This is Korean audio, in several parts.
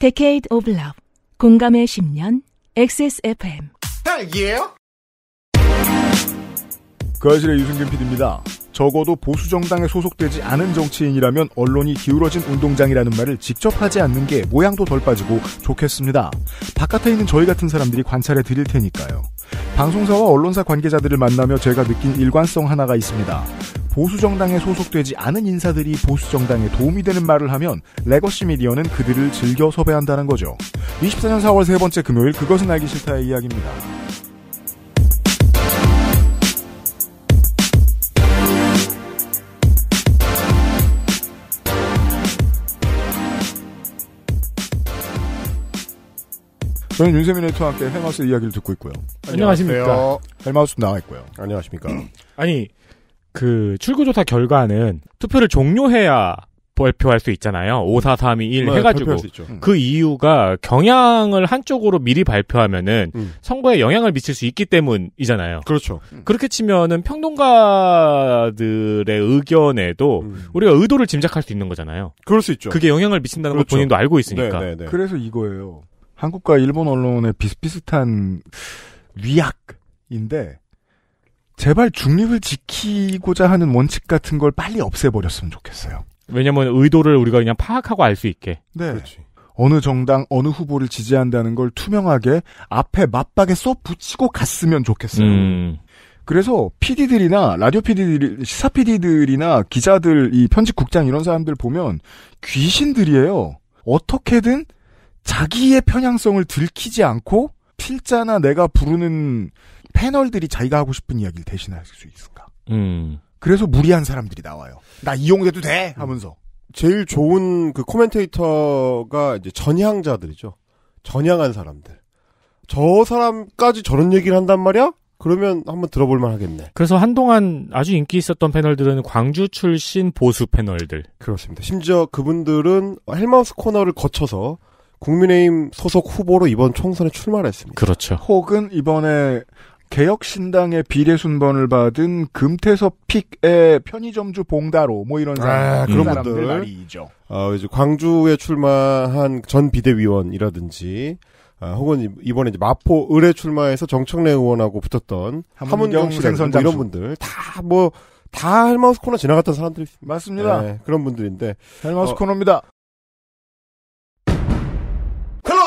Decade of Love 공감의 10년 XSFM 딸기예요? 그아실의 유승균 PD입니다. 적어도 보수 정당에 소속되지 않은 정치인이라면 언론이 기울어진 운동장이라는 말을 직접 하지 않는 게 모양도 덜 빠지고 좋겠습니다. 바깥에 있는 저희 같은 사람들이 관찰해 드릴 테니까요. 방송사와 언론사 관계자들을 만나며 제가 느낀 일관성 하나가 있습니다. 보수정당에 소속되지 않은 인사들이 보수정당에 도움이 되는 말을 하면 레거시 미디어는 그들을 즐겨 섭외한다는 거죠. 24년 4월 세 번째 금요일 그것은 알기 싫다의 이야기입니다. 저는 윤세민 에디터와 함께 헬마우스 이야기를 듣고 있고요. 안녕하십니까. 헬마우스 나와 있고요. 안녕하십니까. 아니, 그 출구조사 결과는 투표를 종료해야 발표할 수 있잖아요. 5, 4, 3, 2, 1 네, 해가지고. 음. 그 이유가 경향을 한쪽으로 미리 발표하면은 음. 선거에 영향을 미칠 수 있기 때문이잖아요. 그렇죠. 음. 그렇게 치면은 평론가들의 의견에도 음. 우리가 의도를 짐작할 수 있는 거잖아요. 그럴 수 있죠. 그게 영향을 미친다는 그렇죠. 걸 본인도 알고 있으니까. 네, 네, 네. 그래서 이거예요. 한국과 일본 언론의 비슷비슷한 위약인데 제발 중립을 지키고자 하는 원칙 같은 걸 빨리 없애버렸으면 좋겠어요. 왜냐면 의도를 우리가 그냥 파악하고 알 수 있게. 네. 그렇지. 어느 정당 어느 후보를 지지한다는 걸 투명하게 앞에 맞박에 써 붙이고 갔으면 좋겠어요. 음. 그래서 PD들이나 라디오 PD들, 시사 PD들이나 기자들, 이 편집국장 이런 사람들 보면 귀신들이에요. 어떻게든 자기의 편향성을 들키지 않고 필자나 내가 부르는 패널들이 자기가 하고 싶은 이야기를 대신할 수 있을까? 음. 그래서 무리한 사람들이 나와요. 나 이용돼도 돼 하면서. 제일 좋은 그 코멘테이터가 이제 전향자들이죠. 전향한 사람들. 저 사람까지 저런 얘기를 한단 말이야? 그러면 한번 들어볼만 하겠네. 그래서 한동안 아주 인기 있었던 패널들은 광주 출신 보수 패널들. 그렇습니다. 심지어 그분들은 헬마우스 코너를 거쳐서 국민의힘 소속 후보로 이번 총선에 출마했습니다. 를 그렇죠. 혹은 이번에 개혁신당의 비례순번을 받은 금태섭 픽의 편의점주 봉다로 뭐 이런 아, 사람, 그런 분들 말이죠. 어, 이제 광주에 출마한 전 비대위원이라든지 아, 혹은 이번에 이제 마포 을에 출마해서 정청래 의원하고 붙었던 함은경 생선 뭐 이런 분들 다 뭐다 뭐, 헬마우스 코너 지나갔던 사람들이 맞습니다. 네, 그런 분들인데 헬마우스 어, 코너입니다.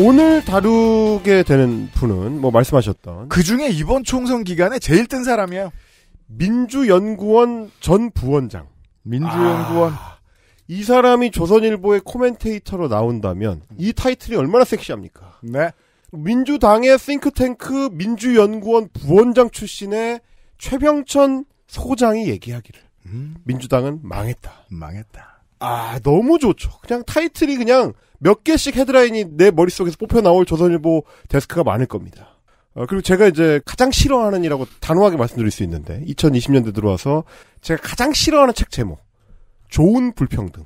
오늘 다루게 되는 분은 뭐 말씀하셨던 그 중에 이번 총선 기간에 제일 뜬 사람이에요. 민주연구원 전 부원장. 민주연구원. 아... 이 사람이 조선일보의 코멘테이터로 나온다면 이 타이틀이 얼마나 섹시합니까? 네. 민주당의 싱크탱크 민주연구원 부원장 출신의 최병천 소장이 얘기하기를 음. 민주당은 망했다. 망했다. 아, 너무 좋죠. 그냥 타이틀이 그냥 몇 개씩 헤드라인이 내 머릿속에서 뽑혀 나올 조선일보 데스크가 많을 겁니다. 어, 그리고 제가 이제 가장 싫어하는이라고 단호하게 말씀드릴 수 있는데 2020년대 들어와서 제가 가장 싫어하는 책 제목 좋은 불평등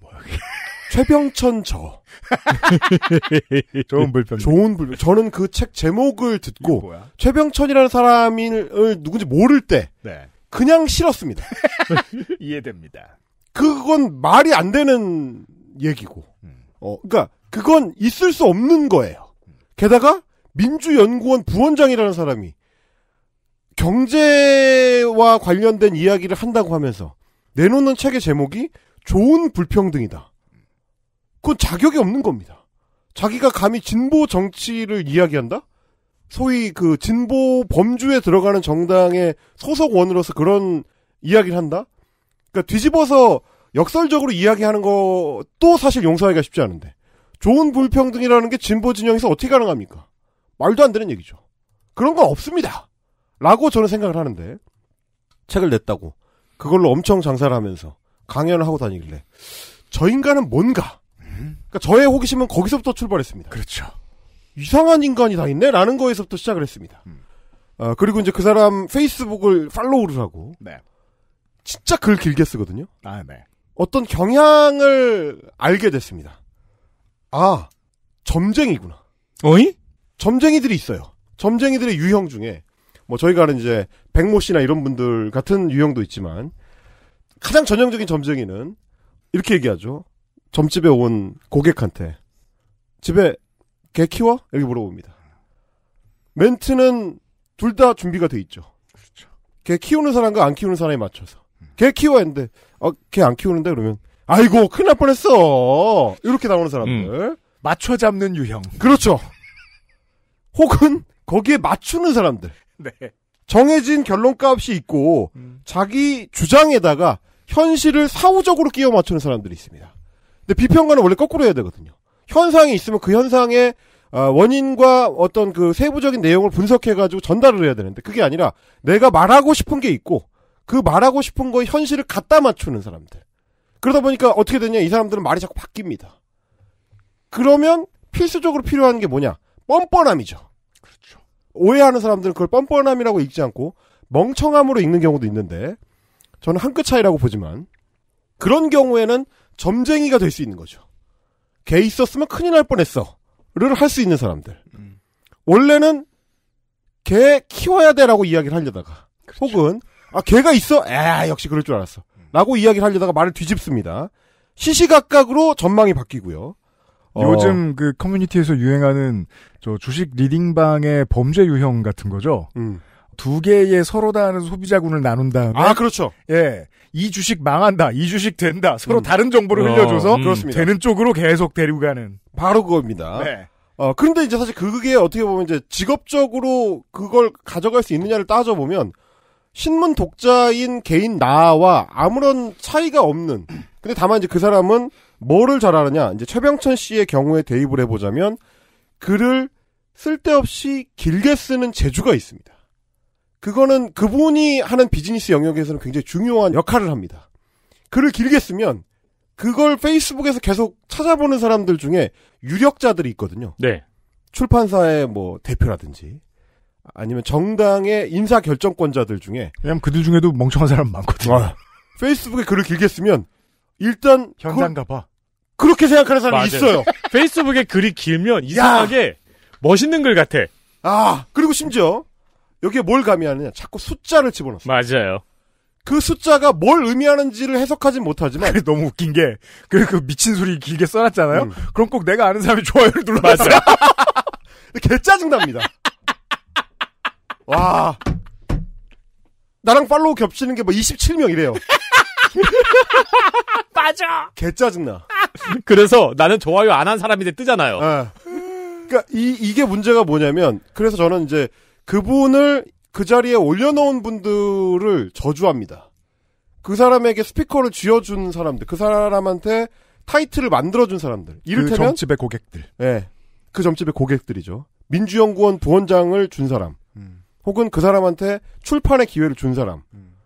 뭐야, 최병천 저 좋은 불평등 좋은 불평 저는 그 책 제목을 듣고 최병천이라는 사람을 누군지 모를 때 네. 그냥 싫었습니다 이해됩니다 그건 말이 안 되는 얘기고. 음. 어, 그러니까 그건 있을 수 없는 거예요. 게다가 민주연구원 부원장이라는 사람이 경제와 관련된 이야기를 한다고 하면서 내놓는 책의 제목이 좋은 불평등이다. 그건 자격이 없는 겁니다. 자기가 감히 진보 정치를 이야기한다? 소위 그 진보 범주에 들어가는 정당의 소속원으로서 그런 이야기를 한다? 그러니까 뒤집어서 역설적으로 이야기하는 것도 사실 용서하기가 쉽지 않은데 좋은 불평등이라는 게 진보 진영에서 어떻게 가능합니까? 말도 안 되는 얘기죠. 그런 건 없습니다. 라고 저는 생각을 하는데 책을 냈다고 그걸로 엄청 장사를 하면서 강연을 하고 다니길래 저 인간은 뭔가 그러니까 저의 호기심은 거기서부터 출발했습니다. 그렇죠. 이상한 인간이 다 있네? 라는 거에서부터 시작을 했습니다. 음. 어, 그리고 이제 그 사람 페이스북을 팔로우를 하고. 네. 진짜 글 길게 쓰거든요. 아, 네. 어떤 경향을 알게 됐습니다. 아, 점쟁이구나. 어이? 점쟁이들이 있어요. 점쟁이들의 유형 중에 뭐 저희가 아는 이제 백모 씨나 이런 분들 같은 유형도 있지만 가장 전형적인 점쟁이는 이렇게 얘기하죠. 점집에 온 고객한테 집에 개 키워? 이렇게 물어봅니다. 멘트는 둘 다 준비가 돼 있죠. 그렇죠. 개 키우는 사람과 안 키우는 사람에 맞춰서. 개 키워 했는데 어, 아, 걔안 키우는데 그러면 아이고 큰일 날 뻔했어. 이렇게 나오는 사람들. 음. 맞춰 잡는 유형. 그렇죠. 혹은 거기에 맞추는 사람들. 네. 정해진 결론값이 있고 음. 자기 주장에다가 현실을 사후적으로 끼워 맞추는 사람들이 있습니다. 근데 비평가는 원래 거꾸로 해야 되거든요. 현상이 있으면 그 현상의 아, 원인과 어떤 그 세부적인 내용을 분석해가지고 전달을 해야 되는데 그게 아니라 내가 말하고 싶은 게 있고 그 말하고 싶은 거 현실을 갖다 맞추는 사람들. 그러다 보니까 어떻게 되냐? 이 사람들은 말이 자꾸 바뀝니다. 그러면 필수적으로 필요한 게 뭐냐? 뻔뻔함이죠. 그렇죠. 오해하는 사람들은 그걸 뻔뻔함이라고 읽지 않고 멍청함으로 읽는 경우도 있는데 저는 한 끗 차이라고 보지만 그런 경우에는 점쟁이가 될 수 있는 거죠. 개 있었으면 큰일 날 뻔했어. 를 할 수 있는 사람들. 음. 원래는 개 키워야 돼라고 이야기를 하려다가 그렇죠. 혹은 아, 개가 있어? 에, 역시 그럴 줄 알았어. 라고 이야기를 하려다가 말을 뒤집습니다. 시시각각으로 전망이 바뀌고요. 어, 요즘 그 커뮤니티에서 유행하는 저 주식 리딩방의 범죄 유형 같은 거죠. 음. 두 개의 서로 다른 소비자군을 나눈 다음에 아 그렇죠. 예, 이 주식 망한다, 이 주식 된다. 서로 음. 다른 정보를 어, 흘려줘서 어, 음. 되는 쪽으로 계속 데리고 가는 바로 그겁니다. 네. 어 그런데 이제 사실 그게 어떻게 보면 이제 직업적으로 그걸 가져갈 수 있느냐를 따져 보면 신문 독자인 개인 나와 아무런 차이가 없는. 근데 다만 이제 그 사람은 뭐를 잘하느냐. 이제 최병천 씨의 경우에 대입을 해보자면 글을 쓸데없이 길게 쓰는 재주가 있습니다. 그거는 그분이 하는 비즈니스 영역에서는 굉장히 중요한 역할을 합니다. 글을 길게 쓰면 그걸 페이스북에서 계속 찾아보는 사람들 중에 유력자들이 있거든요. 네. 출판사의 뭐 대표라든지 아니면 정당의 인사 결정권자들 중에 왜냐면 그들 중에도 멍청한 사람 많거든요. 아, 페이스북에 글을 길게 쓰면 일단 현장 가봐. 그렇게 생각하는 사람이 맞아요. 있어요. 페이스북에 글이 길면 이상하게 야! 멋있는 글 같아. 아 그리고 심지어 여기에 뭘 가미하느냐 자꾸 숫자를 집어넣어. 맞아요. 그 숫자가 뭘 의미하는지를 해석하진 못하지만 너무 웃긴 게그그 미친 소리 길게 써놨잖아요. 음. 그럼 꼭 내가 아는 사람이 좋아요를 눌러놨어요. 개 짜증 납니다. 와. 나랑 팔로우 겹치는 게 뭐 27명이래요. 빠져. 개 짜증나. 그래서 나는 좋아요 안 한 사람인데 뜨잖아요. 아. 그러니까 이 이게 문제가 뭐냐면 그래서 저는 이제 그분을 그 자리에 올려놓은 분들을 저주합니다. 그 사람에게 스피커를 쥐어준 사람들, 그 사람한테 타이틀을 만들어준 사람들. 그 이를테면 그 점집의 고객들. 예. 네, 그 점집의 고객들이죠. 민주연구원 부원장을 준 사람. 혹은 그 사람한테 출판의 기회를 준 사람. 음.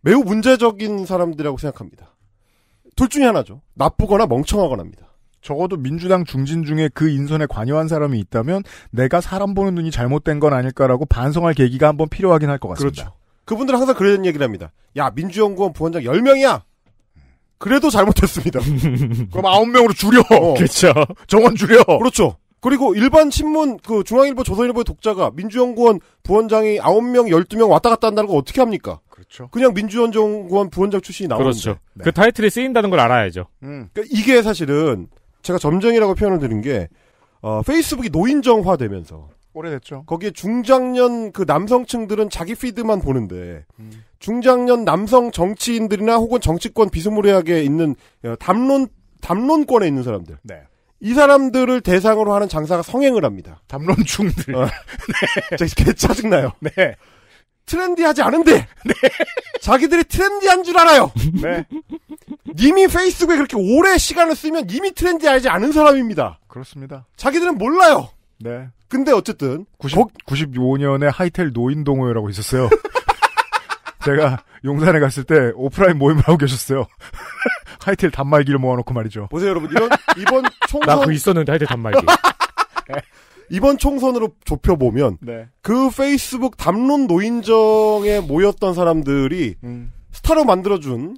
매우 문제적인 사람들이라고 생각합니다. 둘 중에 하나죠. 나쁘거나 멍청하거나합니다 적어도 민주당 중진 중에 그 인선에 관여한 사람이 있다면 내가 사람 보는 눈이 잘못된 건 아닐까라고 반성할 계기가 한번 필요하긴 할 것 같습니다. 그렇죠. 그분들은 항상 그런 얘기를 합니다. 야, 민주연구원 부원장 10명이야! 그래도 잘못했습니다. 그럼 9명으로 줄여! 어. 그렇죠. 정원 줄여! 그렇죠. 그리고 일반 신문 그 중앙일보 조선일보의 독자가 민주연구원 부원장이 9명 12명 왔다 갔다 한다는 걸 어떻게 합니까? 그렇죠. 그냥 민주연구원 부원장 출신이 나오는데. 그렇죠. 네. 그 타이틀이 쓰인다는 걸 알아야죠. 음. 그러니까 이게 사실은 제가 점쟁이라고 표현을 드린 게 어, 페이스북이 노인정화되면서 오래됐죠. 거기에 중장년 그 남성층들은 자기 피드만 보는데 음. 중장년 남성 정치인들이나 혹은 정치권 비스무리하게 있는 어, 담론 담론권에 있는 사람들. 네. 이 사람들을 대상으로 하는 장사가 성행을 합니다. 담론충들. 어. 네. 개 짜증나요. 네. 트렌디하지 않은데 네. 자기들이 트렌디한 줄 알아요. 네. 님이 페이스북에 그렇게 오래 시간을 쓰면 이미 트렌디하지 않은 사람입니다. 그렇습니다. 자기들은 몰라요. 네. 근데 어쨌든 90, 95년에 하이텔 노인 동호회라고 있었어요. 제가 용산에 갔을 때 오프라인 모임을 하고 계셨어요. 하이텔 단말기를 모아놓고 말이죠. 보세요, 여러분. 이런, 이번 총선. 나 그 있었는데 하이텔 단말기. 이번 총선으로 좁혀보면 네. 그 페이스북 담론 노인정에 모였던 사람들이 음. 스타로 만들어준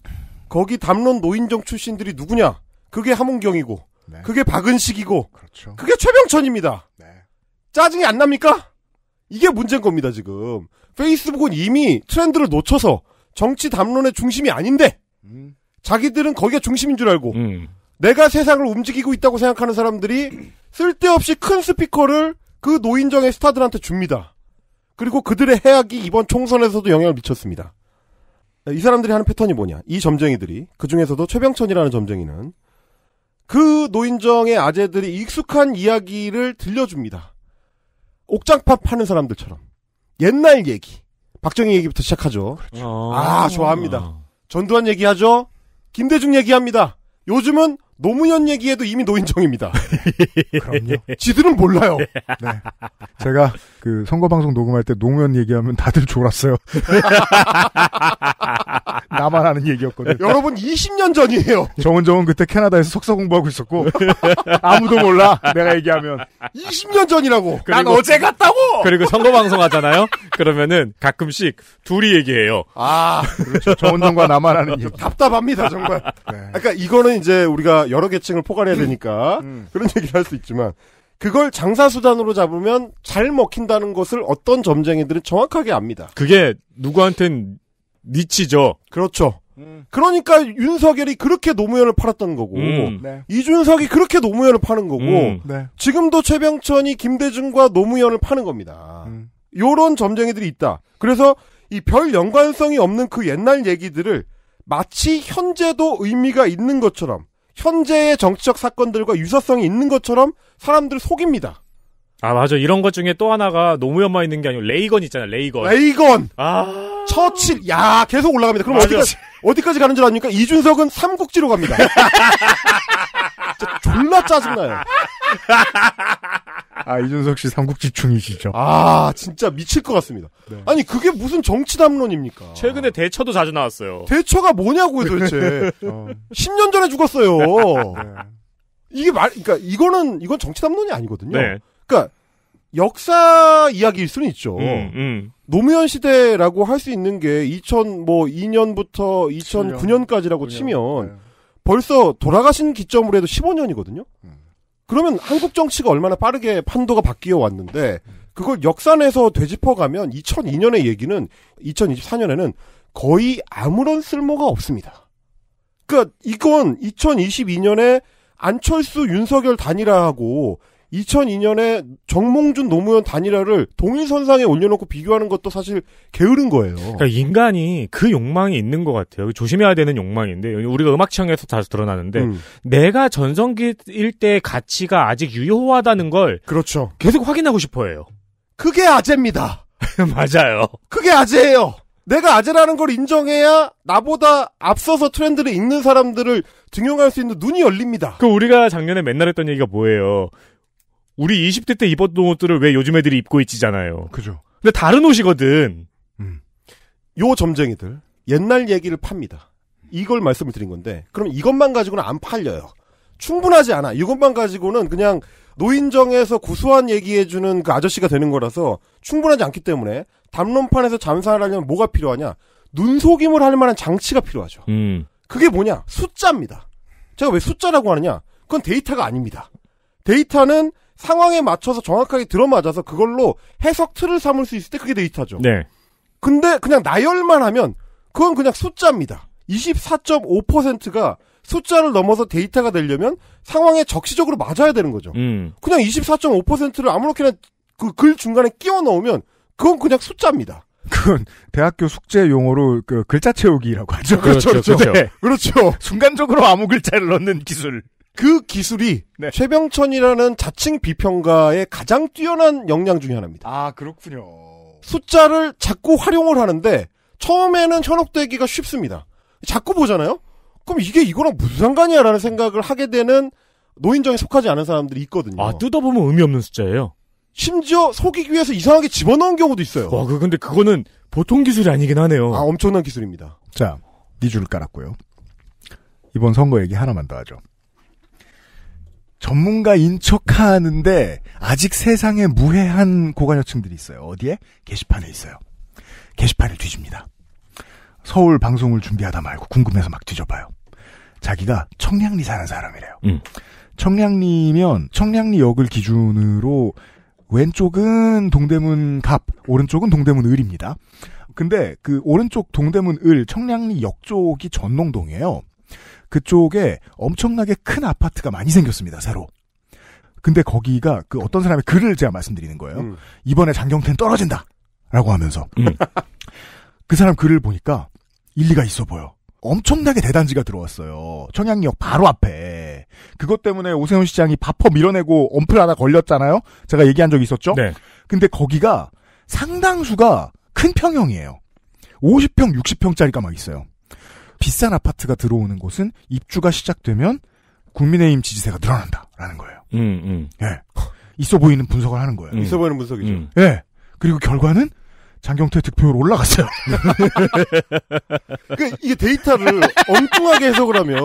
거기 담론 노인정 출신들이 누구냐? 그게 함은경이고 네. 그게 박은식이고 그렇죠. 그게 최병천입니다. 네. 짜증이 안 납니까? 이게 문제인 겁니다 지금. 페이스북은 이미 트렌드를 놓쳐서 정치 담론의 중심이 아닌데 음. 자기들은 거기가 중심인 줄 알고 음. 내가 세상을 움직이고 있다고 생각하는 사람들이 쓸데없이 큰 스피커를 그 노인정의 스타들한테 줍니다. 그리고 그들의 해악이 이번 총선에서도 영향을 미쳤습니다. 이 사람들이 하는 패턴이 뭐냐? 이 점쟁이들이 그 중에서도 최병천이라는 점쟁이는 그 노인정의 아재들이 익숙한 이야기를 들려줍니다. 옥장파 파는 사람들처럼. 옛날 얘기. 박정희 얘기부터 시작하죠. 그렇죠. 아, 좋아합니다. 어. 전두환 얘기하죠. 김대중 얘기합니다. 요즘은 노무현 얘기해도 이미 노인정입니다. 그럼요. 지들은 몰라요. 네. 제가 그 선거방송 녹음할 때 노무현 얘기하면 다들 졸았어요. 나만 하는 얘기였거든요. 여러분 20년 전이에요. 정은정은 그때 캐나다에서 석사 공부하고 있었고 아무도 몰라. 내가 얘기하면 20년 전이라고. 난 어제 갔다고. 그리고 선거방송 하잖아요. 그러면은 가끔씩 둘이 얘기해요. 아 그렇죠. 정은정과 나만 하는 얘기. 답답합니다 정말. 네. 그러니까 이거는 이제 우리가 여러 계층을 포괄해야 되니까 음. 음. 그런 얘기를 할 수 있지만 그걸 장사 수단으로 잡으면 잘 먹힌다는 것을 어떤 점쟁이들은 정확하게 압니다. 그게 누구한텐 니치죠. 그렇죠. 음. 그러니까 윤석열이 그렇게 노무현을 팔았던 거고 음. 네. 이준석이 그렇게 노무현을 파는 거고 음. 네. 지금도 최병천이 김대중과 노무현을 파는 겁니다. 음. 요런 점쟁이들이 있다. 그래서 이 별 연관성이 없는 그 옛날 얘기들을 마치 현재도 의미가 있는 것처럼 현재의 정치적 사건들과 유사성이 있는 것처럼 사람들을 속입니다. 아 맞아 이런 것 중에 또 하나가 노무현만 있는 게 아니고 레이건 있잖아 레이건 레이건 아 처칠 야 계속 올라갑니다 그럼 맞아. 어디까지 어디까지 가는 줄 아니까 이준석은 삼국지로 갑니다 진짜 졸라 짜증나요. 아, 이준석 씨 삼국지충이시죠. 아, 진짜 미칠 것 같습니다. 네. 아니, 그게 무슨 정치담론입니까? 최근에 대처도 자주 나왔어요. 대처가 뭐냐고요, 도대체. 어. 10년 전에 죽었어요. 네. 이게 말, 그러니까 이거는, 이건 정치담론이 아니거든요. 네. 그러니까 역사 이야기일 수는 있죠. 음, 음. 노무현 시대라고 할 수 있는 게 2000, 뭐, 2년부터 2009년까지라고 치면 네. 벌써 돌아가신 기점으로 해도 15년이거든요. 음. 그러면 한국 정치가 얼마나 빠르게 판도가 바뀌어 왔는데 그걸 역산해서 되짚어가면 2002년의 얘기는 2024년에는 거의 아무런 쓸모가 없습니다. 그러니까 이건 2022년에 안철수 윤석열 단일화하고 2002년에 정몽준 노무현 단일화를 동일선상에 올려놓고 비교하는 것도 사실 게으른 거예요. 그러니까 인간이 그 욕망이 있는 것 같아요. 조심해야 되는 욕망인데 우리가 음악 취향에서 다시 드러나는데 음. 내가 전성기일 때 가치가 아직 유효하다는 걸 그렇죠. 계속 확인하고 싶어해요. 그게 아재입니다. 맞아요. 그게 아재예요. 내가 아재라는 걸 인정해야 나보다 앞서서 트렌드를 읽는 사람들을 등용할 수 있는 눈이 열립니다. 그 우리가 작년에 맨날 했던 얘기가 뭐예요? 우리 20대 때 입었던 옷들을 왜 요즘 애들이 입고 있지잖아요. 그죠. 근데 다른 옷이거든. 음. 요 점쟁이들 옛날 얘기를 팝니다. 이걸 말씀을 드린 건데 그럼 이것만 가지고는 안 팔려요. 충분하지 않아. 이것만 가지고는 그냥 노인정에서 구수한 얘기해주는 그 아저씨가 되는 거라서 충분하지 않기 때문에 담론판에서 잠수하려면 뭐가 필요하냐? 눈속임을 할 만한 장치가 필요하죠. 음. 그게 뭐냐? 숫자입니다. 제가 왜 숫자라고 하느냐? 그건 데이터가 아닙니다. 데이터는 상황에 맞춰서 정확하게 들어맞아서 그걸로 해석 틀을 삼을 수 있을 때 그게 데이터죠. 네. 근데 그냥 나열만 하면 그건 그냥 숫자입니다. 24.5%가 숫자를 넘어서 데이터가 되려면 상황에 적시적으로 맞아야 되는 거죠. 음. 그냥 24.5%를 아무렇게나 그 글 중간에 끼워 넣으면 그건 그냥 숫자입니다. 그건 대학교 숙제 용어로 그 글자 채우기라고 하죠. 그렇죠, 그렇죠. 그렇죠. 그렇죠. 네. 그렇죠. 순간적으로 아무 글자를 넣는 기술. 그 기술이 네. 최병천이라는 자칭 비평가의 가장 뛰어난 역량 중의 하나입니다. 아 그렇군요. 숫자를 자꾸 활용을 하는데 처음에는 현혹되기가 쉽습니다. 자꾸 보잖아요. 그럼 이게 이거랑 무슨 상관이야라는 생각을 하게 되는 노인정에 속하지 않은 사람들이 있거든요. 아 뜯어보면 의미 없는 숫자예요. 심지어 속이기 위해서 이상하게 집어넣은 경우도 있어요. 와, 그 근데 그거는 보통 기술이 아니긴 하네요. 아, 엄청난 기술입니다. 자, 니줄을 네 깔았고요. 이번 선거 얘기 하나만 더 하죠. 전문가인 척하는데 아직 세상에 무해한 고관여층들이 있어요. 어디에? 게시판에 있어요. 게시판을 뒤집니다. 서울 방송을 준비하다 말고 궁금해서 막 뒤져봐요. 자기가 청량리 사는 사람이래요. 음. 청량리면 청량리역을 기준으로 왼쪽은 동대문 갑, 오른쪽은 동대문 을입니다. 근데 그 오른쪽 동대문 을 청량리역 쪽이 전농동이에요. 그쪽에 엄청나게 큰 아파트가 많이 생겼습니다, 새로. 근데 거기가 그 어떤 사람의 글을 제가 말씀드리는 거예요. 음. 이번에 장경태는 떨어진다! 라고 하면서. 음. 그 사람 글을 보니까 일리가 있어 보여. 엄청나게 대단지가 들어왔어요. 청양역 바로 앞에. 그것 때문에 오세훈 시장이 바퍼 밀어내고 엄플 하나 걸렸잖아요? 제가 얘기한 적이 있었죠? 네. 근데 거기가 상당수가 큰 평형이에요. 50평, 60평짜리가 막 있어요. 비싼 아파트가 들어오는 곳은 입주가 시작되면 국민의힘 지지세가 늘어난다라는 거예요. 음, 음. 예. 있어 보이는 분석을 하는 거예요. 음. 있어 보이는 분석이죠. 음. 예. 그리고 결과는 장경태 득표율 올라갔어요. 그러니까 이게 데이터를 엉뚱하게 해석을 하면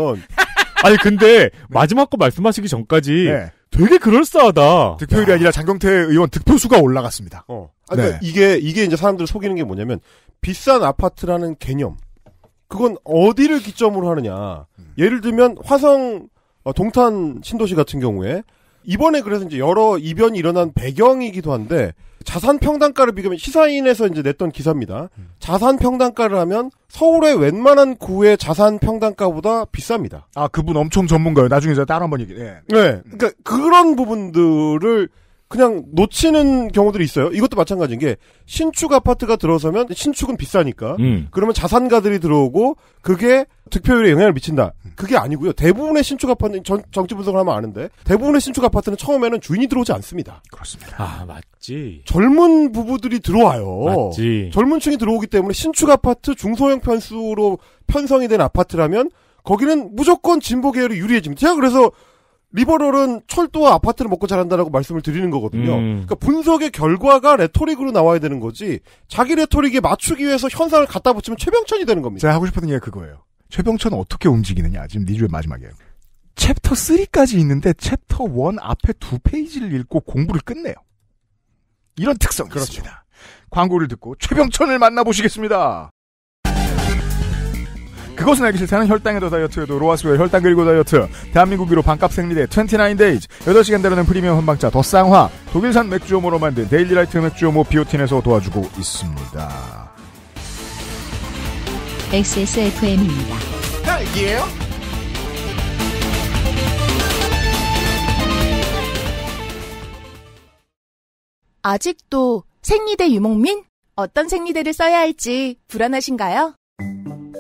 아니 근데 마지막 거 말씀하시기 전까지 네. 되게 그럴싸하다. 득표율이 야. 아니라 장경태 의원 득표수가 올라갔습니다. 어. 아, 그러니까 네. 이게 이게 이제 사람들을 속이는 게 뭐냐면 비싼 아파트라는 개념. 그건 어디를 기점으로 하느냐. 음. 예를 들면 화성 어, 동탄 신도시 같은 경우에 이번에 그래서 이제 여러 이변이 일어난 배경이기도 한데 자산 평단가를 비교하면 시사인에서 이제 냈던 기사입니다. 음. 자산 평단가를 하면 서울의 웬만한 구의 자산 평단가보다 비쌉니다. 아 그분 엄청 전문가예요. 나중에 제가 따로 한번 얘기해. 네. 예. 네. 그러니까 그런 부분들을 그냥 놓치는 경우들이 있어요. 이것도 마찬가지인 게 신축 아파트가 들어서면 신축은 비싸니까 음. 그러면 자산가들이 들어오고 그게 득표율에 영향을 미친다. 그게 아니고요. 대부분의 신축 아파트는 전, 정치 분석을 하면 아는데 대부분의 신축 아파트는 처음에는 주인이 들어오지 않습니다. 그렇습니다. 아 맞지. 젊은 부부들이 들어와요. 맞지. 젊은 층이 들어오기 때문에 신축 아파트 중소형 편수로 편성이 된 아파트라면 거기는 무조건 진보 계열이 유리해집니다. 제가 그래서 리버럴은 철도와 아파트를 먹고 자란다라고 말씀을 드리는 거거든요. 음. 그러니까 분석의 결과가 레토릭으로 나와야 되는 거지 자기 레토릭에 맞추기 위해서 현상을 갖다 붙이면 최병천이 되는 겁니다. 제가 하고 싶었던 얘기가 그거예요. 최병천은 어떻게 움직이느냐. 지금 니주의 마지막이에요. 챕터 3까지 있는데 챕터 1 앞에 두 페이지를 읽고 공부를 끝내요. 이런 특성이 그렇죠. 있습니다. 광고를 듣고 최병천을 만나보시겠습니다. 그것은 알기 싫다는 혈당에도 다이어트에도 로아스웨 혈당 그리고 다이어트 대한민국 으로 반값 생리대 29데이즈 8시간 다루는 프리미엄 한방차 더 쌍화 독일산 맥주오모로 만든 데일리라이트 맥주오모 비오틴에서 도와주고 있습니다 XSFM입니다 딸기예요? 아직도 생리대 유목민? 어떤 생리대를 써야 할지 불안하신가요?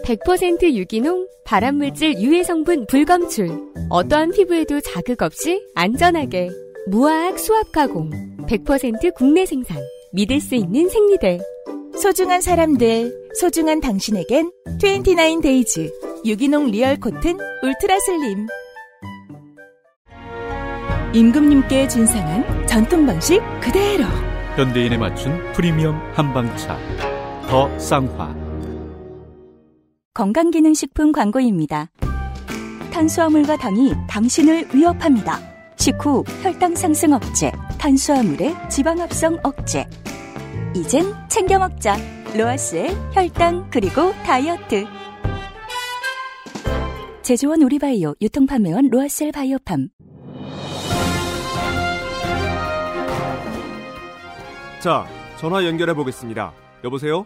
100% 유기농, 발암물질 유해 성분 불검출. 어떠한 피부에도 자극 없이 안전하게. 무화학 수압 가공. 100% 국내 생산. 믿을 수 있는 생리대. 소중한 사람들, 소중한 당신에겐 29데이즈 유기농 리얼 코튼 울트라 슬림. 임금님께 진상한 전통 방식 그대로. 현대인에 맞춘 프리미엄 한방차. 더 쌍화. 건강기능식품 광고입니다. 탄수화물과 당이 당신을 위협합니다. 식후 혈당 상승 억제, 탄수화물의 지방 합성 억제. 이젠 챙겨 먹자. 로아스의 혈당 그리고 다이어트. 제조원 우리바이오 유통판매원 로아셀 바이오팜. 자, 전화 연결해 보겠습니다. 여보세요?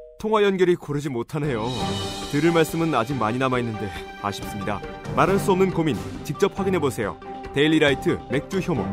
통화 연결이 고르지 못하네요. 들을 말씀은 아직 많이 남아있는데 아쉽습니다. 말할 수 없는 고민 직접 확인해보세요. 데일리라이트 맥주 효모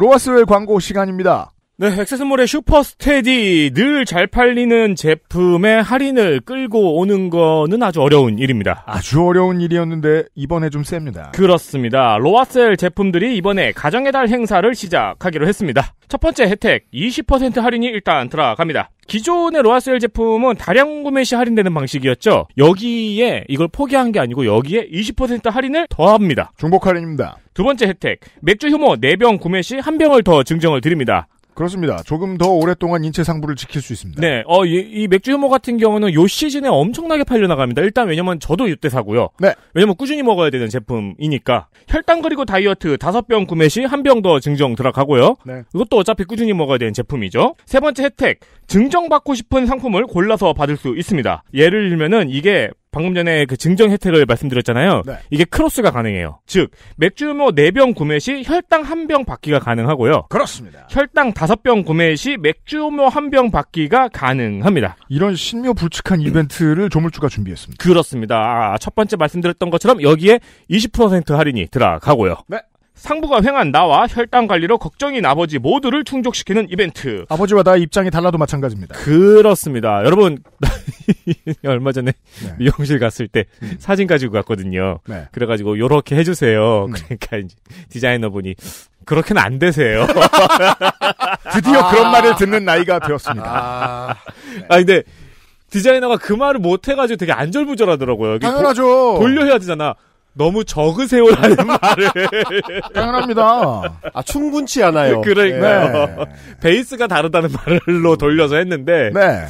로아스웰 광고 시간입니다. 네, 액세스몰의 슈퍼스테디 늘 잘 팔리는 제품의 할인을 끌고 오는 거는 아주 어려운 일입니다. 아주 어려운 일이었는데 이번에 좀 셉니다. 그렇습니다. 로아셀 제품들이 이번에 가정의 달 행사를 시작하기로 했습니다. 첫 번째 혜택 20% 할인이 일단 들어갑니다. 기존의 로아셀 제품은 다량 구매 시 할인되는 방식이었죠. 여기에 이걸 포기한 게 아니고 여기에 20% 할인을 더합니다. 중복 할인입니다. 두 번째 혜택 맥주 효모 4병 구매 시 한 병을 더 증정을 드립니다. 그렇습니다. 조금 더 오랫동안 인체 상부를 지킬 수 있습니다. 네, 어, 이, 이 맥주 효모 같은 경우는 요 시즌에 엄청나게 팔려나갑니다. 일단 왜냐면 저도 이때 사고요. 네. 왜냐면 꾸준히 먹어야 되는 제품이니까. 혈당 그리고 다이어트 다섯 병 구매 시 한 병 더 증정 들어가고요. 네. 이것도 어차피 꾸준히 먹어야 되는 제품이죠. 세 번째 혜택, 증정받고 싶은 상품을 골라서 받을 수 있습니다. 예를 들면은 이게 방금 전에 그 증정 혜택을 말씀드렸잖아요. 네. 이게 크로스가 가능해요. 즉 맥주모 4병 구매 시 혈당 1병 받기가 가능하고요. 그렇습니다. 혈당 5병 구매 시 맥주모 1병 받기가 가능합니다. 이런 신묘불측한 이벤트를 조물주가 준비했습니다. 그렇습니다. 아, 첫 번째 말씀드렸던 것처럼 여기에 20% 할인이 들어가고요. 네. 상부가 횡한 나와 혈당 관리로 걱정인 아버지 모두를 충족시키는 이벤트. 아버지와 나의 입장이 달라도 마찬가지입니다. 그렇습니다. 여러분 얼마 전에 네. 미용실 갔을 때 음. 사진 가지고 갔거든요. 네. 그래가지고 요렇게 해주세요. 음. 그러니까 이제 디자이너분이 그렇게는 안 되세요. 드디어 아~ 그런 말을 듣는 나이가 되었습니다. 아, 네. 아 근데 디자이너가 그 말을 못 해가지고 되게 안절부절하더라고요. 당연하죠. 도, 돌려해야 되잖아. 너무 적으세요라는 음. 말을. 당연합니다. 아, 충분치 않아요. 그러니까 네. 베이스가 다르다는 말로 돌려서 했는데. 네.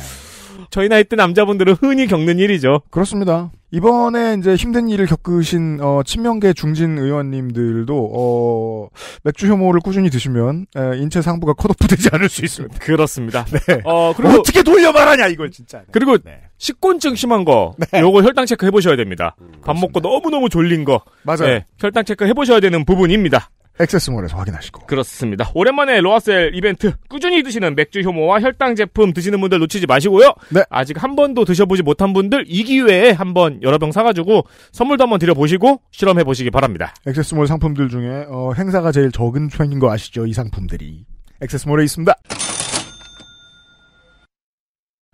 저희 나이 때 남자분들은 흔히 겪는 일이죠. 그렇습니다. 이번에 이제 힘든 일을 겪으신 어, 친명계 중진 의원님들도 어, 맥주 효모를 꾸준히 드시면 에, 인체 상부가 컷오프되지 않을 수 있습니다. 그렇습니다. 네. 어, 그리고 어떻게 돌려 말하냐 이걸 진짜. 네. 그리고 네. 식곤증 심한 거, 네. 요거 혈당 체크 해보셔야 됩니다. 음, 밥 그렇습니다. 먹고 너무 너무 졸린 거, 맞아요. 네, 혈당 체크 해보셔야 되는 부분입니다. 액세스몰에서 확인하시고. 그렇습니다. 오랜만에 로아셀 이벤트 꾸준히 드시는 맥주 효모와 혈당 제품 드시는 분들 놓치지 마시고요. 네. 아직 한 번도 드셔보지 못한 분들 이 기회에 한 번 여러 병 사가지고 선물도 한 번 드려보시고 실험해보시기 바랍니다. 액세스몰 상품들 중에 어, 행사가 제일 적은 편인 거 아시죠? 이 상품들이. 액세스몰에 있습니다.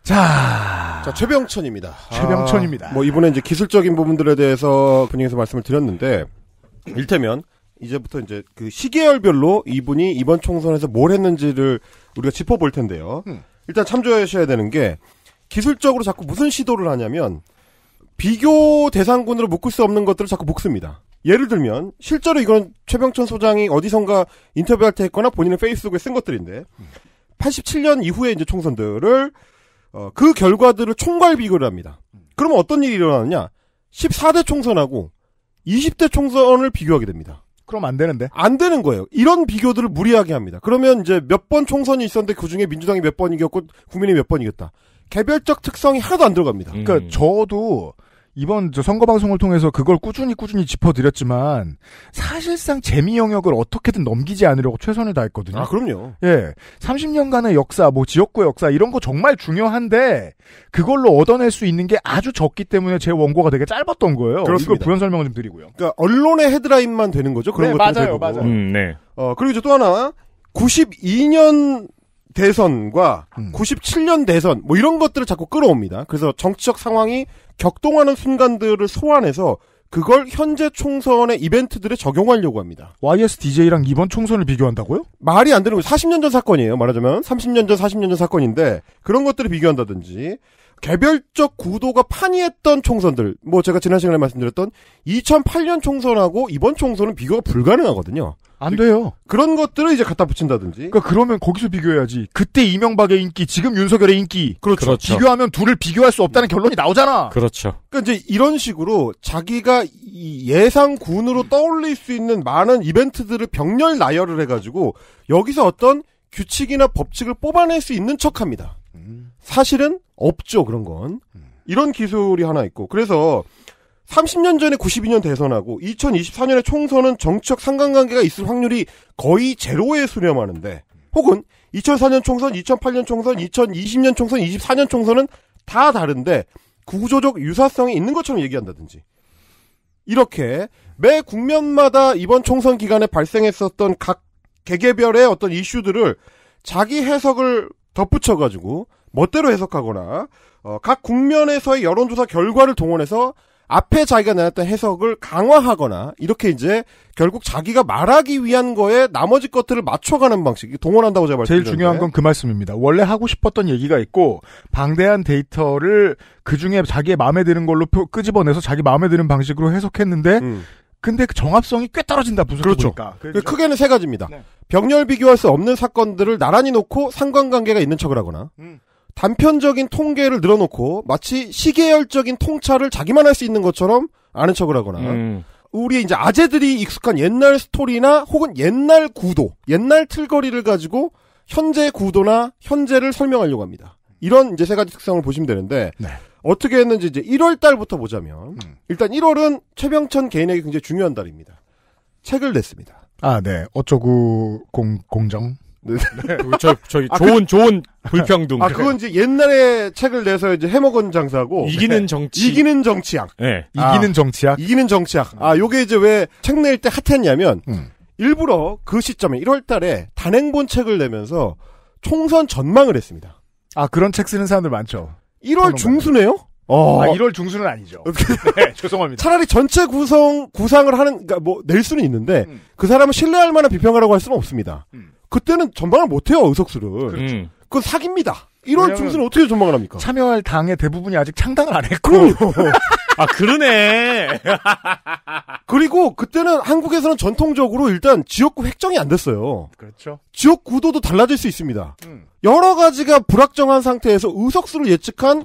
자. 자, 최병천입니다. 최병천입니다. 아, 뭐, 이번에 이제 기술적인 부분들에 대해서 분위기에서 말씀을 드렸는데, 일테면, 이제부터 이제 그 시계열별로 이분이 이번 총선에서 뭘 했는지를 우리가 짚어볼 텐데요. 음. 일단 참조하셔야 되는 게 기술적으로 자꾸 무슨 시도를 하냐면 비교 대상군으로 묶을 수 없는 것들을 자꾸 묶습니다. 예를 들면 실제로 이건 최병천 소장이 어디선가 인터뷰할 때 했거나 본인의 페이스북에 쓴 것들인데 87년 이후에 이제 총선들을 어, 그 결과들을 총괄 비교를 합니다. 그러면 어떤 일이 일어나느냐? 14대 총선하고 20대 총선을 비교하게 됩니다. 그럼 안 되는데? 안 되는 거예요. 이런 비교들을 무리하게 합니다. 그러면 이제 몇 번 총선이 있었는데 그 중에 민주당이 몇 번 이겼고 국민이 몇 번 이겼다. 개별적 특성이 하나도 안 들어갑니다. 그러니까 음. 그러니까 저도 이번 저 선거 방송을 통해서 그걸 꾸준히 꾸준히 짚어드렸지만 사실상 재미 영역을 어떻게든 넘기지 않으려고 최선을 다했거든요. 아 그럼요. 예, 30년간의 역사, 뭐 지역구 역사 이런 거 정말 중요한데 그걸로 얻어낼 수 있는 게 아주 적기 때문에 제 원고가 되게 짧았던 거예요. 그렇습니다. 이걸 부연 설명을 좀 드리고요. 그러니까 언론의 헤드라인만 되는 거죠. 그런 네, 것들 맞아요, 맞아요. 음, 네. 어 그리고 또 하나 92년 대선과 음. 97년 대선 뭐 이런 것들을 자꾸 끌어옵니다. 그래서 정치적 상황이 격동하는 순간들을 소환해서 그걸 현재 총선의 이벤트들에 적용하려고 합니다. YSDJ랑 이번 총선을 비교한다고요? 말이 안 되는 거예요. 40년 전 사건이에요. 말하자면 30년 전, 40년 전 사건인데 그런 것들을 비교한다든지 개별적 구도가 판이했던 총선들, 뭐 제가 지난 시간에 말씀드렸던 2008년 총선하고 이번 총선은 비교가 불가능하거든요. 안 돼요. 그런 것들을 이제 갖다 붙인다든지. 그러니까 그러면 거기서 비교해야지. 그때 이명박의 인기, 지금 윤석열의 인기. 그렇죠. 그렇죠. 비교하면 둘을 비교할 수 없다는 결론이 나오잖아. 그렇죠. 그러니까 이제 이런 식으로 자기가 예상군으로 떠올릴 수 있는 많은 이벤트들을 병렬 나열을 해가지고 여기서 어떤 규칙이나 법칙을 뽑아낼 수 있는 척합니다. 음. 사실은 없죠, 그런 건. 음. 이런 기술이 하나 있고. 그래서 30년 전에 92년 대선하고 2024년에 총선은 정치적 상관관계가 있을 확률이 거의 제로에 수렴하는데 혹은 2004년 총선, 2008년 총선, 2020년 총선, 24년 총선은 다 다른데 구조적 유사성이 있는 것처럼 얘기한다든지 이렇게 매 국면마다 이번 총선 기간에 발생했었던 각 개개별의 어떤 이슈들을 자기 해석을 덧붙여가지고 멋대로 해석하거나 어, 각 국면에서의 여론조사 결과를 동원해서 앞에 자기가 내놨던 해석을 강화하거나 이렇게 이제 결국 자기가 말하기 위한 거에 나머지 것들을 맞춰가는 방식 동원한다고 제가 말씀드렸는 제일 중요한 건 그 말씀입니다. 원래 하고 싶었던 얘기가 있고 방대한 데이터를 그 중에 자기의 마음에 드는 걸로 끄집어내서 자기 마음에 드는 방식으로 해석했는데 음. 근데 그 정합성이 꽤 떨어진다 분석해 그렇죠. 보니까. 그렇죠. 크게는 세 가지입니다. 네. 병렬 비교할 수 없는 사건들을 나란히 놓고 상관관계가 있는 척을 하거나. 음. 단편적인 통계를 늘어놓고 마치 시계열적인 통찰을 자기만 할 수 있는 것처럼 아는 척을 하거나 음. 우리 이제 아재들이 익숙한 옛날 스토리나 혹은 옛날 구도, 옛날 틀거리를 가지고 현재 구도나 현재를 설명하려고 합니다. 이런 이제 세 가지 특성을 보시면 되는데 네. 어떻게 했는지 이제 1월 달부터 보자면 음. 일단 1월은 최병천 개인에게 굉장히 중요한 달입니다. 책을 냈습니다. 아, 네. 어쩌구 공 공정. 네. 네. 그 저, 저 아, 좋은 그, 좋은 아, 불평등. 아 그건 이제 옛날에 책을 내서 이제 해먹은 장사고. 이기는 정치. 이기는 정치학. 네. 아, 이기는 아, 정치학. 이기는 정치학. 아 요게 이제 왜 책 내일 때 핫했냐면 음. 일부러 그 시점에 1월달에 단행본 책을 내면서 총선 전망을 했습니다. 아 그런 책 쓰는 사람들 많죠. 1월 중순에요? 아, 어. 아, 1월 중순은 아니죠. 네, 죄송합니다. 차라리 전체 구성, 구상을 하는, 그니까 뭐, 낼 수는 있는데, 음. 그사람은 신뢰할 만한 비평가라고 할 수는 없습니다. 음. 그때는 전망을 못해요 의석수를. 그렇죠. 음. 그건 사기입니다. 이런 중수는 어떻게 전망을 합니까? 참여할 당의 대부분이 아직 창당을 안 했고. 요아 그러네. 그리고 그때는 한국에서는 전통적으로 일단 지역구 획정이 안 됐어요. 그렇죠. 지역 구도도 달라질 수 있습니다. 음. 여러 가지가 불확정한 상태에서 의석수를 예측한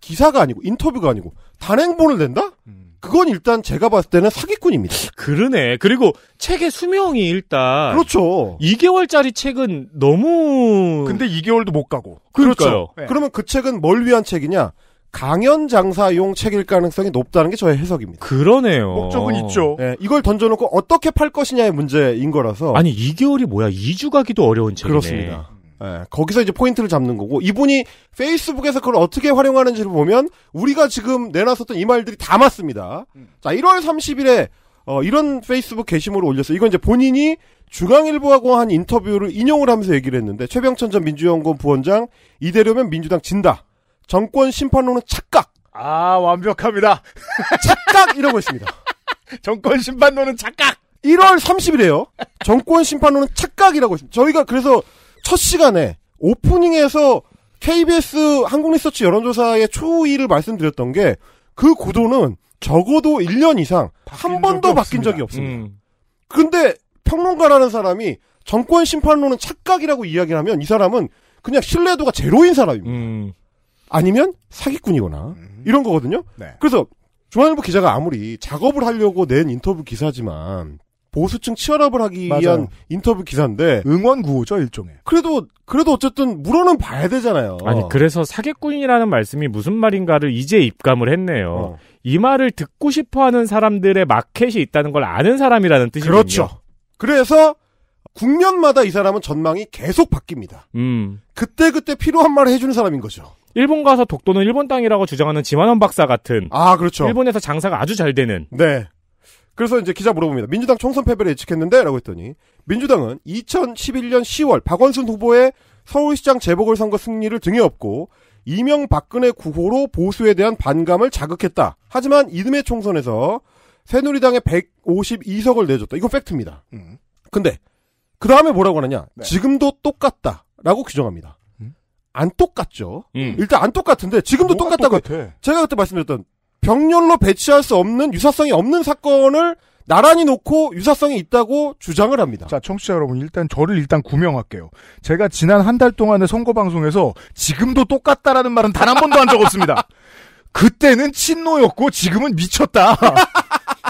기사가 아니고 인터뷰가 아니고 단행본을 낸다? 음. 그건 일단 제가 봤을 때는 사기꾼입니다. 그러네. 그리고 책의 수명이 일단 그렇죠. 2개월짜리 책은 너무 근데 2개월도 못 가고. 그렇죠. 네. 그러면 그 책은 뭘 위한 책이냐? 강연 장사용 책일 가능성이 높다는 게 저의 해석입니다. 그러네요. 목적은 있죠. 네, 이걸 던져놓고 어떻게 팔 것이냐의 문제인 거라서. 아니 2개월이 뭐야? 2주 가기도 어려운 책이네. 그렇습니다. 네, 거기서 이제 포인트를 잡는 거고 이분이 페이스북에서 그걸 어떻게 활용하는지를 보면 우리가 지금 내놨었던 이 말들이 다 맞습니다. 음. 자, 1월 30일에 어, 이런 페이스북 게시물을 올렸어요. 이건 이제 본인이 중앙일보하고 한 인터뷰를 인용을 하면서 얘기를 했는데 최병천 전 민주연구원 부원장 이대로면 민주당 진다. 정권 심판론은 착각. 아 완벽합니다. 착각 이러고 있습니다. 정권 심판론은 착각. 1월 30일에요. 정권 심판론은 착각이라고 있습니다. 저희가 그래서 첫 시간에 오프닝에서 KBS 한국리서치 여론조사의 초의를 말씀드렸던 게그 구도는 적어도 1년 이상 한 번도 바뀐 적이 없습니다. 음. 근데 평론가라는 사람이 정권 심판론은 착각이라고 이야기를 하면 이 사람은 그냥 신뢰도가 제로인 사람입니다. 음. 아니면 사기꾼이거나 음. 이런 거거든요. 네. 그래서 중앙일보 기자가 아무리 작업을 하려고 낸 인터뷰 기사지만 보수층 치열업을 하기 맞아요. 위한 인터뷰 기사인데 응원 구호죠 일종의. 그래도 그래도 어쨌든 물어는 봐야 되잖아요. 아니 그래서 사기꾼이라는 말씀이 무슨 말인가를 이제 입감을 했네요. 어. 이 말을 듣고 싶어하는 사람들의 마켓이 있다는 걸 아는 사람이라는 뜻이군요. 그렇죠. 그래서 국면마다 이 사람은 전망이 계속 바뀝니다. 음. 그때 그때 필요한 말을 해주는 사람인 거죠. 일본 가서 독도는 일본 땅이라고 주장하는 지만원 박사 같은. 아, 그렇죠. 일본에서 장사가 아주 잘 되는. 네. 그래서 이제 기자 물어봅니다. 민주당 총선 패배를 예측했는데? 라고 했더니 민주당은 2011년 10월 박원순 후보의 서울시장 재보궐선거 승리를 등에 업고 이명박근혜 구호로 보수에 대한 반감을 자극했다. 하지만 이듬해 총선에서 새누리당에 152석을 내줬다. 이건 팩트입니다. 음. 근데 그 다음에 뭐라고 하느냐? 네. 지금도 똑같다라고 규정합니다. 음? 안 똑같죠. 음. 일단 안 똑같은데 지금도 똑같다고. 똑같아. 제가 그때 말씀드렸던 병렬로 배치할 수 없는 유사성이 없는 사건을 나란히 놓고 유사성이 있다고 주장을 합니다. 자, 청취자 여러분, 일단 저를 일단 구명할게요. 제가 지난 한 달 동안의 선거 방송에서 지금도 똑같다라는 말은 단 한 번도 한 적 없습니다. 그때는 친노였고 지금은 미쳤다.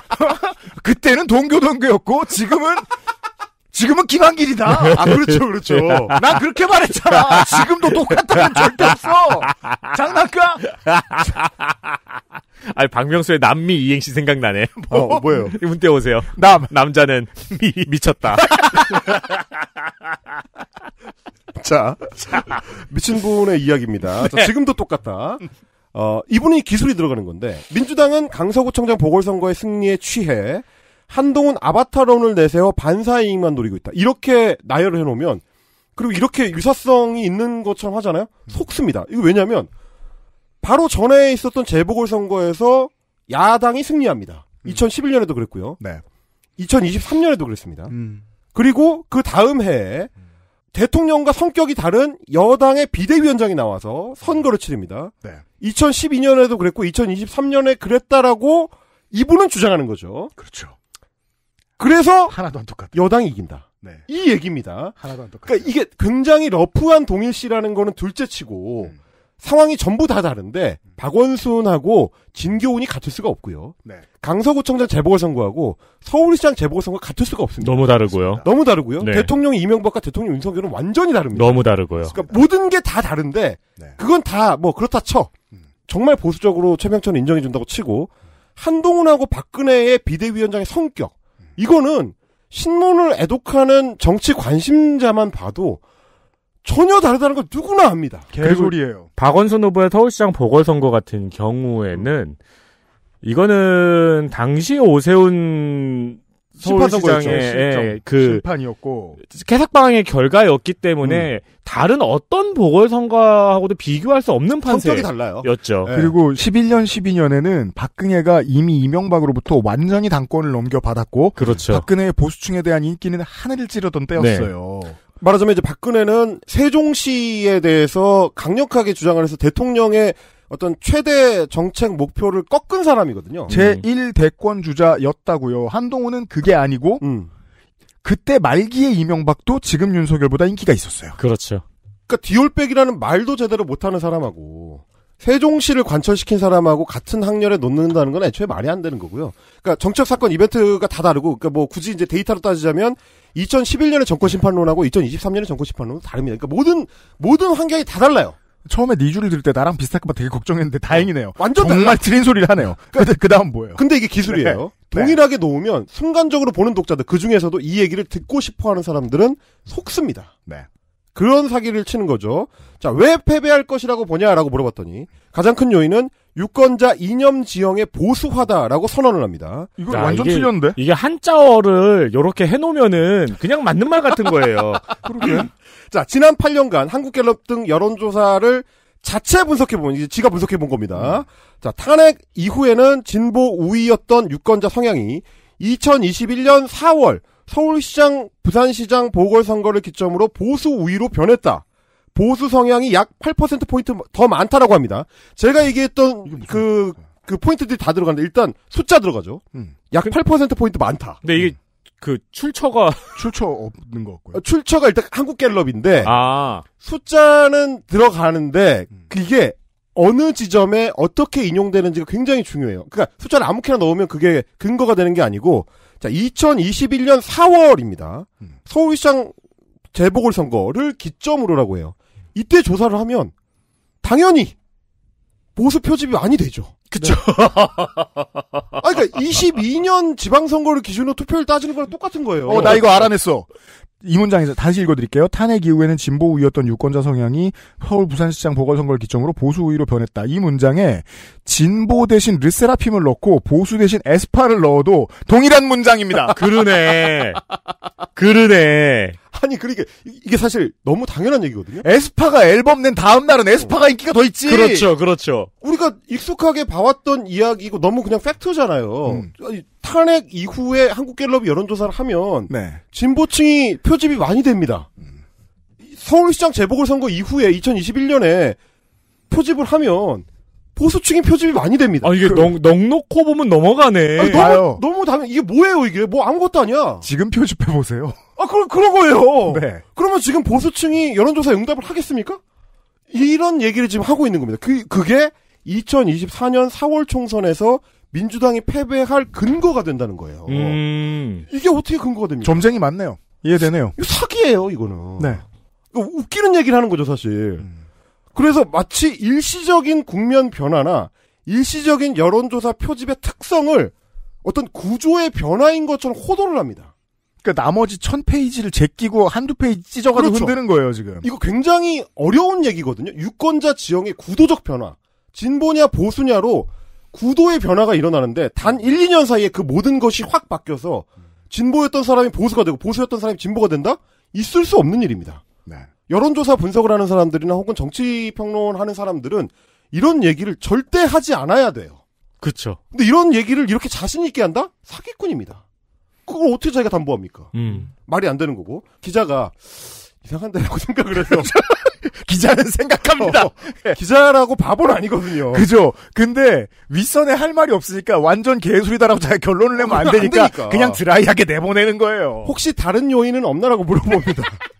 그때는 동교동교였고 지금은 지금은 김한길이다. 아 그렇죠, 그렇죠. 난 그렇게 말했잖아. 지금도 똑같다는 절대 없어. 장난감. 아니 박명수의 남미 이행시 생각나네. 어, 뭐, 어, 뭐예요? 문 떼오세요. 남 남자는 미 미쳤다. 자, 미친 분의 이야기입니다. 네. 지금도 똑같다. 어, 이분이 기술이 들어가는 건데 민주당은 강서구청장 보궐선거의 승리에 취해 한동훈 아바타론을 내세워 반사이익만 노리고 있다. 이렇게 나열을 해놓으면 그리고 이렇게 유사성이 있는 것처럼 하잖아요. 속습니다. 이거 왜냐하면 바로 전에 있었던 재보궐선거에서 야당이 승리합니다. 음. 2011년에도 그랬고요. 네. 2023년에도 그랬습니다. 음. 그리고 그 다음 해에 음. 대통령과 성격이 다른 여당의 비대위원장이 나와서 선거를 치릅니다. 네. 2012년에도 그랬고 2023년에 그랬다라고 이분은 주장하는 거죠. 그렇죠. 그래서 하나도 안 똑같아. 여당이 이긴다. 네. 이 얘기입니다. 하나도 안 똑같아. 그러니까 이게 굉장히 러프한 동일 시라는 거는 둘째치고 음. 상황이 전부 다 다른데 음. 박원순하고 진교훈이 같을 수가 없고요. 네. 강서구청장 재보궐선거하고 서울시장 재보궐선거 같을 수가 없습니다. 너무 다르고요. 너무 다르고요. 네. 대통령 이명박과 대통령 윤석열은 완전히 다릅니다. 너무 다르고요. 그러니까 모든 게 다 다른데 네. 그건 다 뭐 그렇다 쳐. 음. 정말 보수적으로 최명천을 인정해 준다고 치고 한동훈하고 박근혜의 비대위원장의 성격 음. 이거는 신문을 애독하는 정치 관심자만 봐도 전혀 다르다는 걸 누구나 압니다. 개소리예요. 박원순 후보의 서울시장 보궐선거 같은 경우에는 이거는 당시 오세훈 서울시장의 예, 그 심판이었고 개삭방의 결과였기 때문에 음. 다른 어떤 보궐선거하고도 비교할 수 없는 판세이 달라요. 였죠. 예. 네. 그리고 11년 12년에는 박근혜가 이미 이명박으로부터 완전히 당권을 넘겨받았고 그렇죠. 박근혜의 보수층에 대한 인기는 하늘을 찌르던 때였어요. 네. 말하자면 이제 박근혜는 세종시에 대해서 강력하게 주장을 해서 대통령의 어떤 최대 정책 목표를 꺾은 사람이거든요. 제1 대권 주자였다고요. 한동훈은 그게 아니고 음. 그때 말기에 이명박도 지금 윤석열보다 인기가 있었어요. 그렇죠. 그러니까 디올백이라는 말도 제대로 못하는 사람하고 세종시를 관철시킨 사람하고 같은 학렬에 놓는다는 건 애초에 말이 안 되는 거고요. 그러니까 정책 사건 이벤트가 다 다르고, 그러니까 뭐 굳이 이제 데이터로 따지자면 2011년의 정권 심판론하고 2023년의 정권 심판론은 다릅니다. 그러니까 모든 모든 환경이 다 달라요. 처음에 니주를 네 들을 때 나랑 비슷할까봐 되게 걱정했는데 다행이네요. 네. 완전 정말 달라. 틀린 소리를 하네요. 그러니까, 그 다음 뭐예요? 근데 이게 기술이에요. 네. 네. 동일하게 놓으면 순간적으로 보는 독자들 그 중에서도 이 얘기를 듣고 싶어하는 사람들은 속습니다. 네. 그런 사기를 치는 거죠. 자, 왜 패배할 것이라고 보냐라고 물어봤더니 가장 큰 요인은 유권자 이념 지형의 보수화다라고 선언을 합니다. 이거 완전 이게, 틀렸는데? 이게 한자어를 이렇게 해놓으면은 그냥 맞는 말 같은 거예요. 그러게. 자, 지난 8년간 한국갤럽 등 여론조사를 자체 분석해본, 이제 지가 분석해본 겁니다. 음. 자, 탄핵 이후에는 진보 우위였던 유권자 성향이 2021년 4월 서울시장, 부산시장 보궐선거를 기점으로 보수 우위로 변했다. 보수 성향이 약 8%포인트 더 많다라고 합니다. 제가 얘기했던 그, 그 포인트들이 다들어간는데 일단 숫자 들어가죠. 음. 약 8%포인트 그 많다. 근데 이게 음. 그 출처가 출처 없는 것 같고요. 어, 출처가 일단 한국갤럽인데 아. 숫자는 들어가는데 음. 그게 어느 지점에 어떻게 인용되는지가 굉장히 중요해요. 그러니까 숫자를 아무렇게나 넣으면 그게 근거가 되는 게 아니고 자, 2021년 4월입니다. 음. 서울시장 재보궐선거를 기점으로라고 해요. 이때 조사를 하면 당연히 보수 표집이 많이 되죠. 그쵸. 네. 아, 그니까 22년 지방선거를 기준으로 투표율 따지는 거랑 똑같은 거예요. 어, 나 이거 알아냈어. 이 문장에서 다시 읽어드릴게요. 탄핵 이후에는 진보우였던 위 유권자 성향이 서울 부산시장 보궐선거를 기점으로 보수우위로 변했다. 이 문장에 진보 대신 르세라핌을 넣고 보수 대신 에스파를 넣어도 동일한 문장입니다. 그러네. 그러네. 아니 그러니까 이게 사실 너무 당연한 얘기거든요. 에스파가 앨범 낸 다음 날은 에스파가 인기가 더 있지. 그렇죠, 그렇죠. 우리가 익숙하게 봐왔던 이야기고 너무 그냥 팩트잖아요. 음. 탄핵 이후에 한국갤럽이 여론조사를 하면 네. 진보층이 표집이 많이 됩니다. 음. 서울시장 재보궐선거 이후에 2021년에 표집을 하면 보수층이 표집이 많이 됩니다. 아, 이게 그... 넉, 넉놓고 보면 넘어가네. 아니, 너무, 아유. 너무 당연, 이게 뭐예요, 이게? 뭐 아무것도 아니야. 지금 표집해보세요. 아, 그럼, 그런 거예요. 네. 그러면 지금 보수층이 여론조사에 응답을 하겠습니까? 이런 얘기를 지금 하고 있는 겁니다. 그, 그게 2024년 4월 총선에서 민주당이 패배할 근거가 된다는 거예요. 음... 이게 어떻게 근거가 됩니까? 점쟁이 맞네요. 이해되네요. 사기예요, 이거는. 네. 웃기는 얘기를 하는 거죠, 사실. 음... 그래서 마치 일시적인 국면 변화나 일시적인 여론조사 표집의 특성을 어떤 구조의 변화인 것처럼 호도를 합니다. 그러니까 나머지 천 페이지를 제끼고 한두 페이지 찢어가지고 그렇죠. 흔드는 거예요 지금. 이거 굉장히 어려운 얘기거든요. 유권자 지형의 구도적 변화, 진보냐 보수냐로 구도의 변화가 일어나는데 단 1, 2년 사이에 그 모든 것이 확 바뀌어서 진보였던 사람이 보수가 되고 보수였던 사람이 진보가 된다? 있을 수 없는 일입니다. 여론조사 분석을 하는 사람들이나 혹은 정치 평론하는 사람들은 이런 얘기를 절대 하지 않아야 돼요. 그렇죠. 근데 이런 얘기를 이렇게 자신 있게 한다? 사기꾼입니다. 그걸 어떻게 자기가 담보합니까? 음. 말이 안 되는 거고 기자가 이상한데라고 생각을 해서 기자는 생각합니다. 어, 예. 기자라고 바보는 아니거든요. 그죠. 근데 윗선에 할 말이 없으니까 완전 개소리다라고 자기 결론을 내면 안 되니까, 안 되니까, 그냥 드라이하게 내보내는 거예요. 혹시 다른 요인은 없나라고 물어봅니다.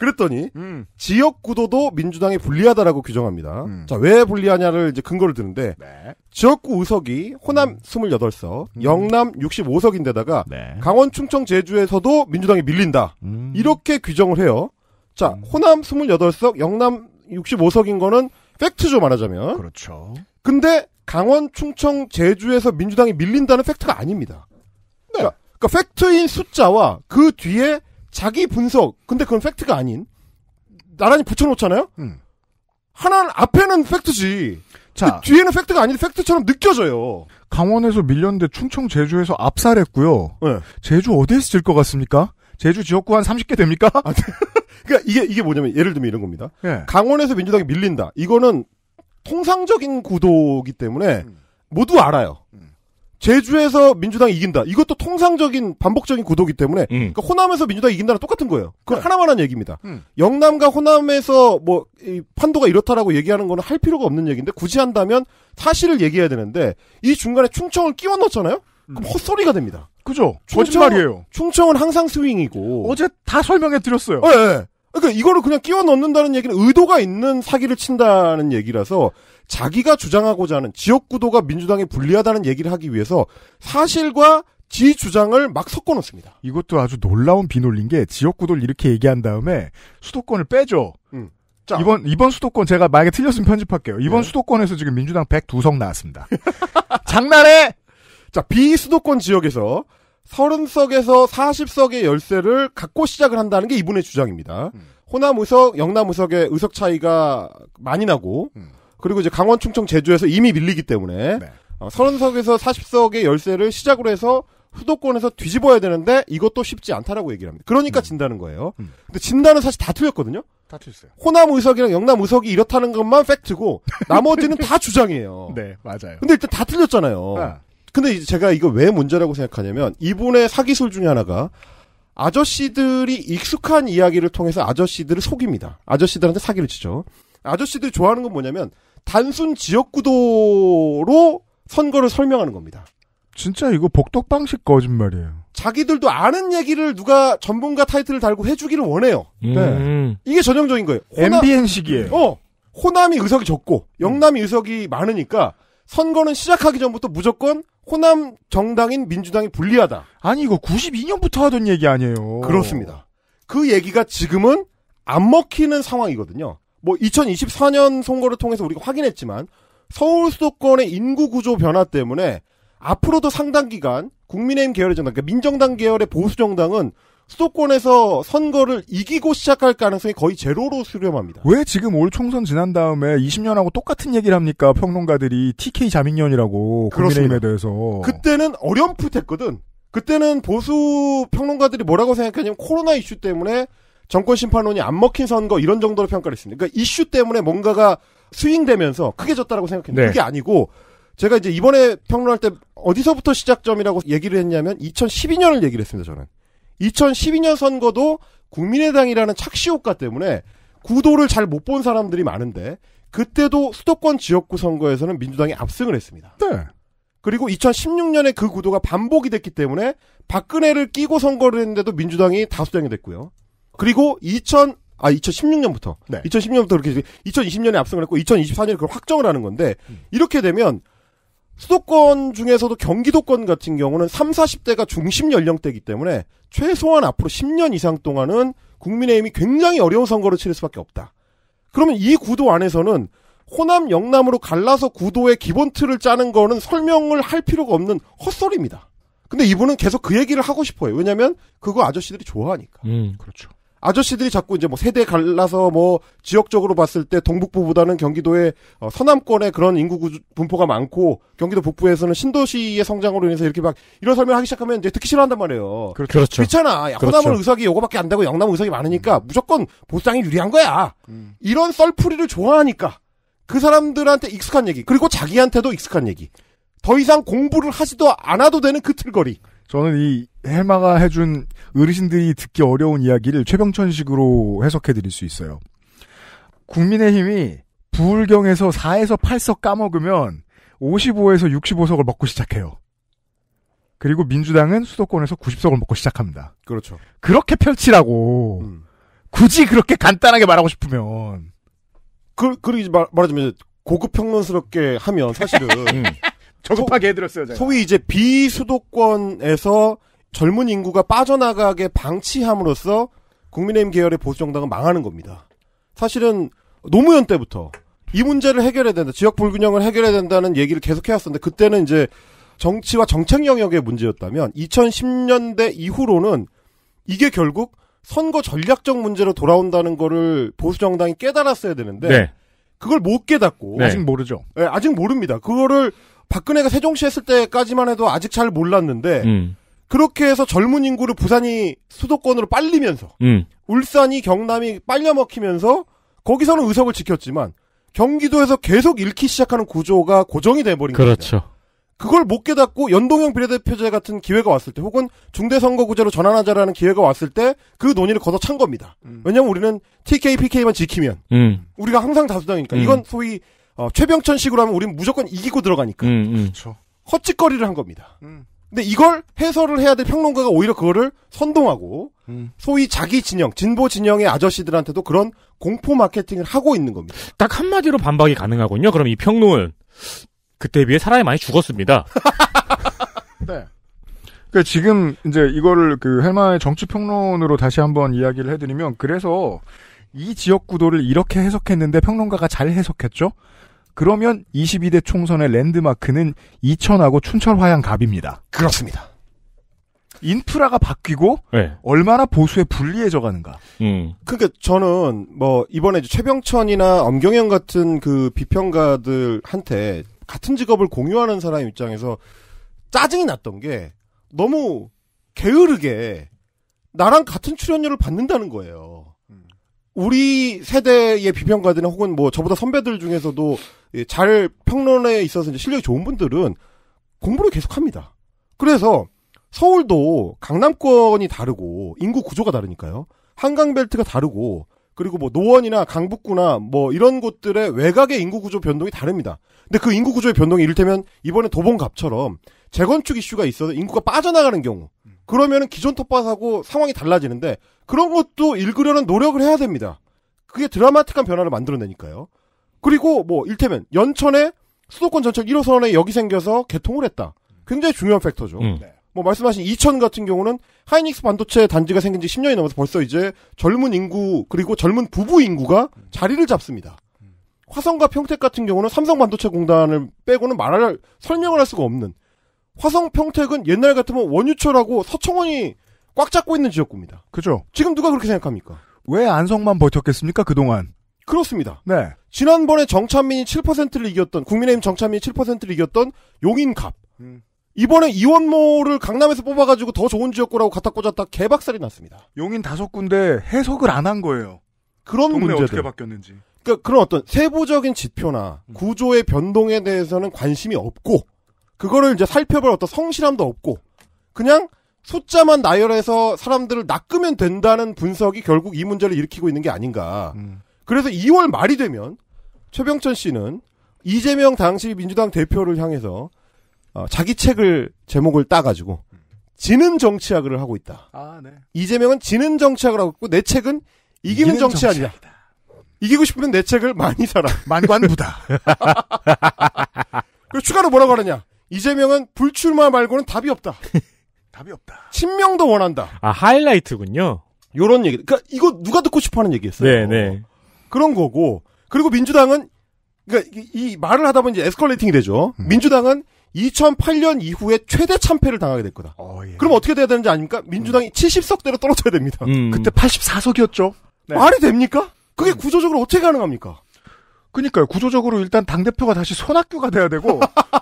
그랬더니 음. 지역 구도도 민주당이 불리하다라고 규정합니다. 음. 자, 왜 불리하냐를 이제 근거를 드는데 네. 지역구 의석이 호남 28석, 음. 음. 영남 65석인데다가 네. 강원, 충청, 제주에서도 민주당이 밀린다. 음. 이렇게 규정을 해요. 자, 음. 호남 28석, 영남 65석인 거는 팩트죠 말하자면. 그렇죠. 근데 강원, 충청, 제주에서 민주당이 밀린다는 팩트가 아닙니다. 네. 그러니까, 그러니까 팩트인 숫자와 그 뒤에 자기 분석, 근데 그건 팩트가 아닌, 나란히 붙여놓잖아요? 음. 하나는 앞에는 팩트지. 자. 그 뒤에는 팩트가 아닌 팩트처럼 느껴져요. 강원에서 밀렸는데 충청 제주에서 압살했고요. 네. 제주 어디에서 질 것 같습니까? 제주 지역구 한 30개 됩니까? 아, 네. 그러니까 이게 이게 뭐냐면 예를 들면 이런 겁니다. 네. 강원에서 민주당이 밀린다. 이거는 통상적인 구도기 때문에 음. 모두 알아요. 음. 제주에서 민주당이 이긴다. 이것도 통상적인 반복적인 구도기 때문에 음. 그러니까 호남에서 민주당이 이긴다는 똑같은 거예요. 그건 네. 하나만한 얘기입니다. 음. 영남과 호남에서 뭐 이 판도가 이렇다라고 얘기하는 거는 할 필요가 없는 얘기인데 굳이 한다면 사실을 얘기해야 되는데 이 중간에 충청을 끼워 넣었잖아요. 그럼 음. 헛소리가 됩니다. 그죠? 충청, 거짓말이에요. 충청은 항상 스윙이고 어제 다 설명해 드렸어요. 네. 그러니까 이거를 그냥 끼워 넣는다는 얘기는 의도가 있는 사기를 친다는 얘기라서 자기가 주장하고자 하는 지역구도가 민주당이 불리하다는 얘기를 하기 위해서 사실과 지 주장을 막 섞어 놓습니다. 이것도 아주 놀라운 비놀린 게 지역구도를 이렇게 얘기한 다음에 수도권을 빼죠. 음. 자. 이번 이번 수도권 제가 만약에 틀렸으면 편집할게요. 이번 네. 수도권에서 지금 민주당 102석 나왔습니다. 장난해. 자, 비수도권 지역에서 30석에서 40석의 열세를 갖고 시작을 한다는 게 이분의 주장입니다. 음. 호남 의석, 영남 의석의 의석 차이가 많이 나고 음. 그리고 이제 강원, 충청, 제주에서 이미 밀리기 때문에 네. 어, 서른석에서 40석의 열세를 시작으로 해서 수도권에서 뒤집어야 되는데 이것도 쉽지 않다라고 얘기를 합니다. 그러니까 음. 진다는 거예요. 음. 근데 진다는 사실 다 틀렸거든요. 다 틀렸어요. 호남 의석이랑 영남 의석이 이렇다는 것만 팩트고 나머지는 다 주장이에요. 네, 맞아요. 근데 일단 다 틀렸잖아요. 아. 근데 제가 이거 왜 문제라고 생각하냐면 이분의 사기술 중에 하나가 아저씨들이 익숙한 이야기를 통해서 아저씨들을 속입니다. 아저씨들한테 사기를 치죠. 아저씨들이 좋아하는 건 뭐냐면 단순 지역구도로 선거를 설명하는 겁니다. 진짜 이거 복덕방식 거짓말이에요. 자기들도 아는 얘기를 누가 전문가 타이틀을 달고 해주기를 원해요. 네. 음. 네. 이게 전형적인 거예요. 호남, MBN식이에요. 어, 호남이 의석이 적고 영남이 의석이 많으니까 선거는 시작하기 전부터 무조건 호남 정당인 민주당이 불리하다. 아니 이거 92년부터 하던 얘기 아니에요. 그렇습니다. 그 얘기가 지금은 안 먹히는 상황이거든요. 뭐 2024년 선거를 통해서 우리가 확인했지만 서울 수도권의 인구 구조 변화 때문에 앞으로도 상당 기간 국민의힘 계열의 정당, 그러니까 민정당 계열의 보수 정당은 수도권에서 선거를 이기고 시작할 가능성이 거의 제로로 수렴합니다. 왜 지금 올 총선 지난 다음에 20년하고 똑같은 얘기를 합니까? 평론가들이 TK 자민련이라고 국민의힘에 대해서. 그때는 어렴풋했거든. 그때는 보수 평론가들이 뭐라고 생각하냐면 코로나 이슈 때문에 정권 심판론이 안 먹힌 선거 이런 정도로 평가를 했습니다. 그러니까 이슈 때문에 뭔가가 스윙되면서 크게 졌다라고 생각했는데 네. 그게 아니고 제가 이제 이번에 평론할 때 어디서부터 시작점이라고 얘기를 했냐면 2012년을 얘기를 했습니다. 저는 2012년 선거도 국민의당이라는 착시 효과 때문에 구도를 잘 못 본 사람들이 많은데 그때도 수도권 지역구 선거에서는 민주당이 압승을 했습니다. 네. 그리고 2016년에 그 구도가 반복이 됐기 때문에 박근혜를 끼고 선거를 했는데도 민주당이 다수당이 됐고요. 그리고 2000, 아, 2016년부터. 네. 2016년부터 그렇게, 2020년에 압승을 했고, 2024년에 그걸 확정을 하는 건데, 음. 이렇게 되면, 수도권 중에서도 경기도권 같은 경우는 3, 0 40대가 중심 연령대이기 때문에, 최소한 앞으로 10년 이상 동안은 국민의힘이 굉장히 어려운 선거를 치를 수밖에 없다. 그러면 이 구도 안에서는, 호남, 영남으로 갈라서 구도의 기본 틀을 짜는 거는 설명을 할 필요가 없는 헛소리입니다. 근데 이분은 계속 그 얘기를 하고 싶어요. 왜냐면, 그거 아저씨들이 좋아하니까. 음, 그렇죠. 아저씨들이 자꾸 이제 뭐 세대 갈라서 뭐 지역적으로 봤을 때 동북부보다는 경기도에어서남권에 그런 인구 구조, 분포가 많고 경기도 북부에서는 신도시의 성장으로 인해서 이렇게 막 이런 설명을 하기 시작하면 이제 듣기 싫어한단 말이에요. 그렇죠. 그렇죠. 귀찮아. 야, 그렇죠. 호남은 의석이 요거밖에 안 되고 영남은 의석이 많으니까 음. 무조건 보상이 유리한 거야. 음. 이런 썰풀이를 좋아하니까 그 사람들한테 익숙한 얘기 그리고 자기한테도 익숙한 얘기 더 이상 공부를 하지도 않아도 되는 그 틀거리. 저는 이 해마가 해준 어르신들이 듣기 어려운 이야기를 최병천식으로 해석해 드릴 수 있어요. 국민의힘이 부울경에서 4에서 8석 까먹으면 55에서 65석을 먹고 시작해요. 그리고 민주당은 수도권에서 90석을 먹고 시작합니다. 그렇죠. 그렇게 펼치라고. 음. 굳이 그렇게 간단하게 말하고 싶으면. 그, 그러기 말, 말하자면 고급평론스럽게 하면 사실은. 음. 저급하게 해드렸어요. 제가. 소위 이제 비수도권에서 젊은 인구가 빠져나가게 방치함으로써 국민의힘 계열의 보수정당은 망하는 겁니다. 사실은 노무현 때부터 이 문제를 해결해야 된다. 지역 불균형을 해결해야 된다는 얘기를 계속 해왔었는데 그때는 이제 정치와 정책 영역의 문제였다면 2010년대 이후로는 이게 결국 선거 전략적 문제로 돌아온다는 거를 보수정당이 깨달았어야 되는데 네. 그걸 못 깨닫고 네. 아직 모르죠. 네, 아직 모릅니다. 그거를 박근혜가 세종시 했을 때까지만 해도 아직 잘 몰랐는데 음. 그렇게 해서 젊은 인구를 부산이 수도권으로 빨리면서 음. 울산이 경남이 빨려 먹히면서 거기서는 의석을 지켰지만 경기도에서 계속 잃기 시작하는 구조가 고정이 돼버린 거죠. 그렇죠. 그걸 못 깨닫고 연동형 비례대표제 같은 기회가 왔을 때 혹은 중대선거구제로 전환하자라는 기회가 왔을 때 그 논의를 거둬 찬 겁니다. 음. 왜냐하면 우리는 TK, PK만 지키면 음. 우리가 항상 다수당이니까 음. 이건 소위 어, 최병천식으로 하면 우리는 무조건 이기고 들어가니까 음, 음. 그렇죠. 헛짓거리를 한 겁니다. 음. 근데 이걸 해설을 해야 될 평론가가 오히려 그거를 선동하고 음. 소위 자기 진영, 진보 진영의 아저씨들한테도 그런 공포 마케팅을 하고 있는 겁니다. 딱 한마디로 반박이 가능하군요. 그럼 이 평론은 그때 비해 사람이 많이 죽었습니다. 네. 그니까 지금 이제 이거를 그 헬마의 정치 평론으로 다시 한번 이야기를 해드리면 그래서 이 지역 구도를 이렇게 해석했는데 평론가가 잘 해석했죠. 그러면 22대 총선의 랜드마크는 이천하고 춘천 화양 갑입니다. 그렇습니다. 인프라가 바뀌고 네. 얼마나 보수에 불리해져 가는가. 음. 그러니까 저는 뭐 이번에 최병천이나 엄경영 같은 그 비평가들한테 같은 직업을 공유하는 사람 입장에서 짜증이 났던 게 너무 게으르게 나랑 같은 출연료를 받는다는 거예요. 우리 세대의 비평가들이 혹은 뭐 저보다 선배들 중에서도 잘 평론에 있어서 실력이 좋은 분들은 공부를 계속합니다. 그래서 서울도 강남권이 다르고 인구 구조가 다르니까요. 한강벨트가 다르고 그리고 뭐 노원이나 강북구나 뭐 이런 곳들의 외곽의 인구 구조 변동이 다릅니다. 근데 그 인구 구조의 변동이 이를테면 이번에 도봉갑처럼 재건축 이슈가 있어서 인구가 빠져나가는 경우 그러면 기존 텃밭하고 상황이 달라지는데 그런 것도 읽으려는 노력을 해야 됩니다. 그게 드라마틱한 변화를 만들어내니까요. 그리고 뭐 일테면 연천에 수도권 전철 1호선에 여기 생겨서 개통을 했다. 굉장히 중요한 팩터죠. 음. 네. 뭐 말씀하신 이천 같은 경우는 하이닉스 반도체 단지가 생긴 지 10년이 넘어서 벌써 이제 젊은 인구 그리고 젊은 부부 인구가 자리를 잡습니다. 화성과 평택 같은 경우는 삼성 반도체 공단을 빼고는 말할 설명을 할 수가 없는 화성 평택은 옛날 같으면 원유철하고 서청원이 꽉 잡고 있는 지역구입니다. 그죠? 지금 누가 그렇게 생각합니까? 왜 안성만 버텼겠습니까, 그동안? 그렇습니다. 네. 지난번에 정찬민이 7%를 이겼던, 국민의힘 정찬민이 7%를 이겼던 용인갑. 음. 이번에 이원모를 강남에서 뽑아가지고 더 좋은 지역구라고 갖다 꽂았다 개박살이 났습니다. 용인 다섯 군데 해석을 안 한 거예요. 그런 문제들. 어떻게 바뀌었는지. 그러니까 그런 어떤 세부적인 지표나 음. 구조의 변동에 대해서는 관심이 없고 그거를 이제 살펴볼 어떤 성실함도 없고 그냥 숫자만 나열해서 사람들을 낚으면 된다는 분석이 결국 이 문제를 일으키고 있는 게 아닌가. 음. 그래서 2월 말이 되면 최병천 씨는 이재명 당시 민주당 대표를 향해서 어, 자기 책을 제목을 따가지고 지는 정치학을 하고 있다. 아, 네. 이재명은 지는 정치학을 하고 있고 내 책은 이기는, 정치학이야 이기고 싶으면 내 책을 많이 사라. 만관부다. 그리고 추가로 뭐라고 하느냐? 이재명은 불출마 말고는 답이 없다. 답이 없다. 친명도 원한다. 아 하이라이트군요. 요런 얘기. 그러니까 이거 누가 듣고 싶어하는 얘기였어요. 네네. 그런 거고 그리고 민주당은 그러니까 이, 말을 하다 보면 이제 에스컬레이팅이 되죠. 음. 민주당은 2008년 이후에 최대 참패를 당하게 될 거다. 어, 예. 그럼 어떻게 돼야 되는지 아닙니까? 민주당이 음. 70석대로 떨어져야 됩니다. 음. 그때 84석이었죠. 네. 말이 됩니까? 그게 음. 구조적으로 어떻게 가능합니까? 그니까요. 구조적으로 일단 당대표가 다시 손학규가 돼야 되고,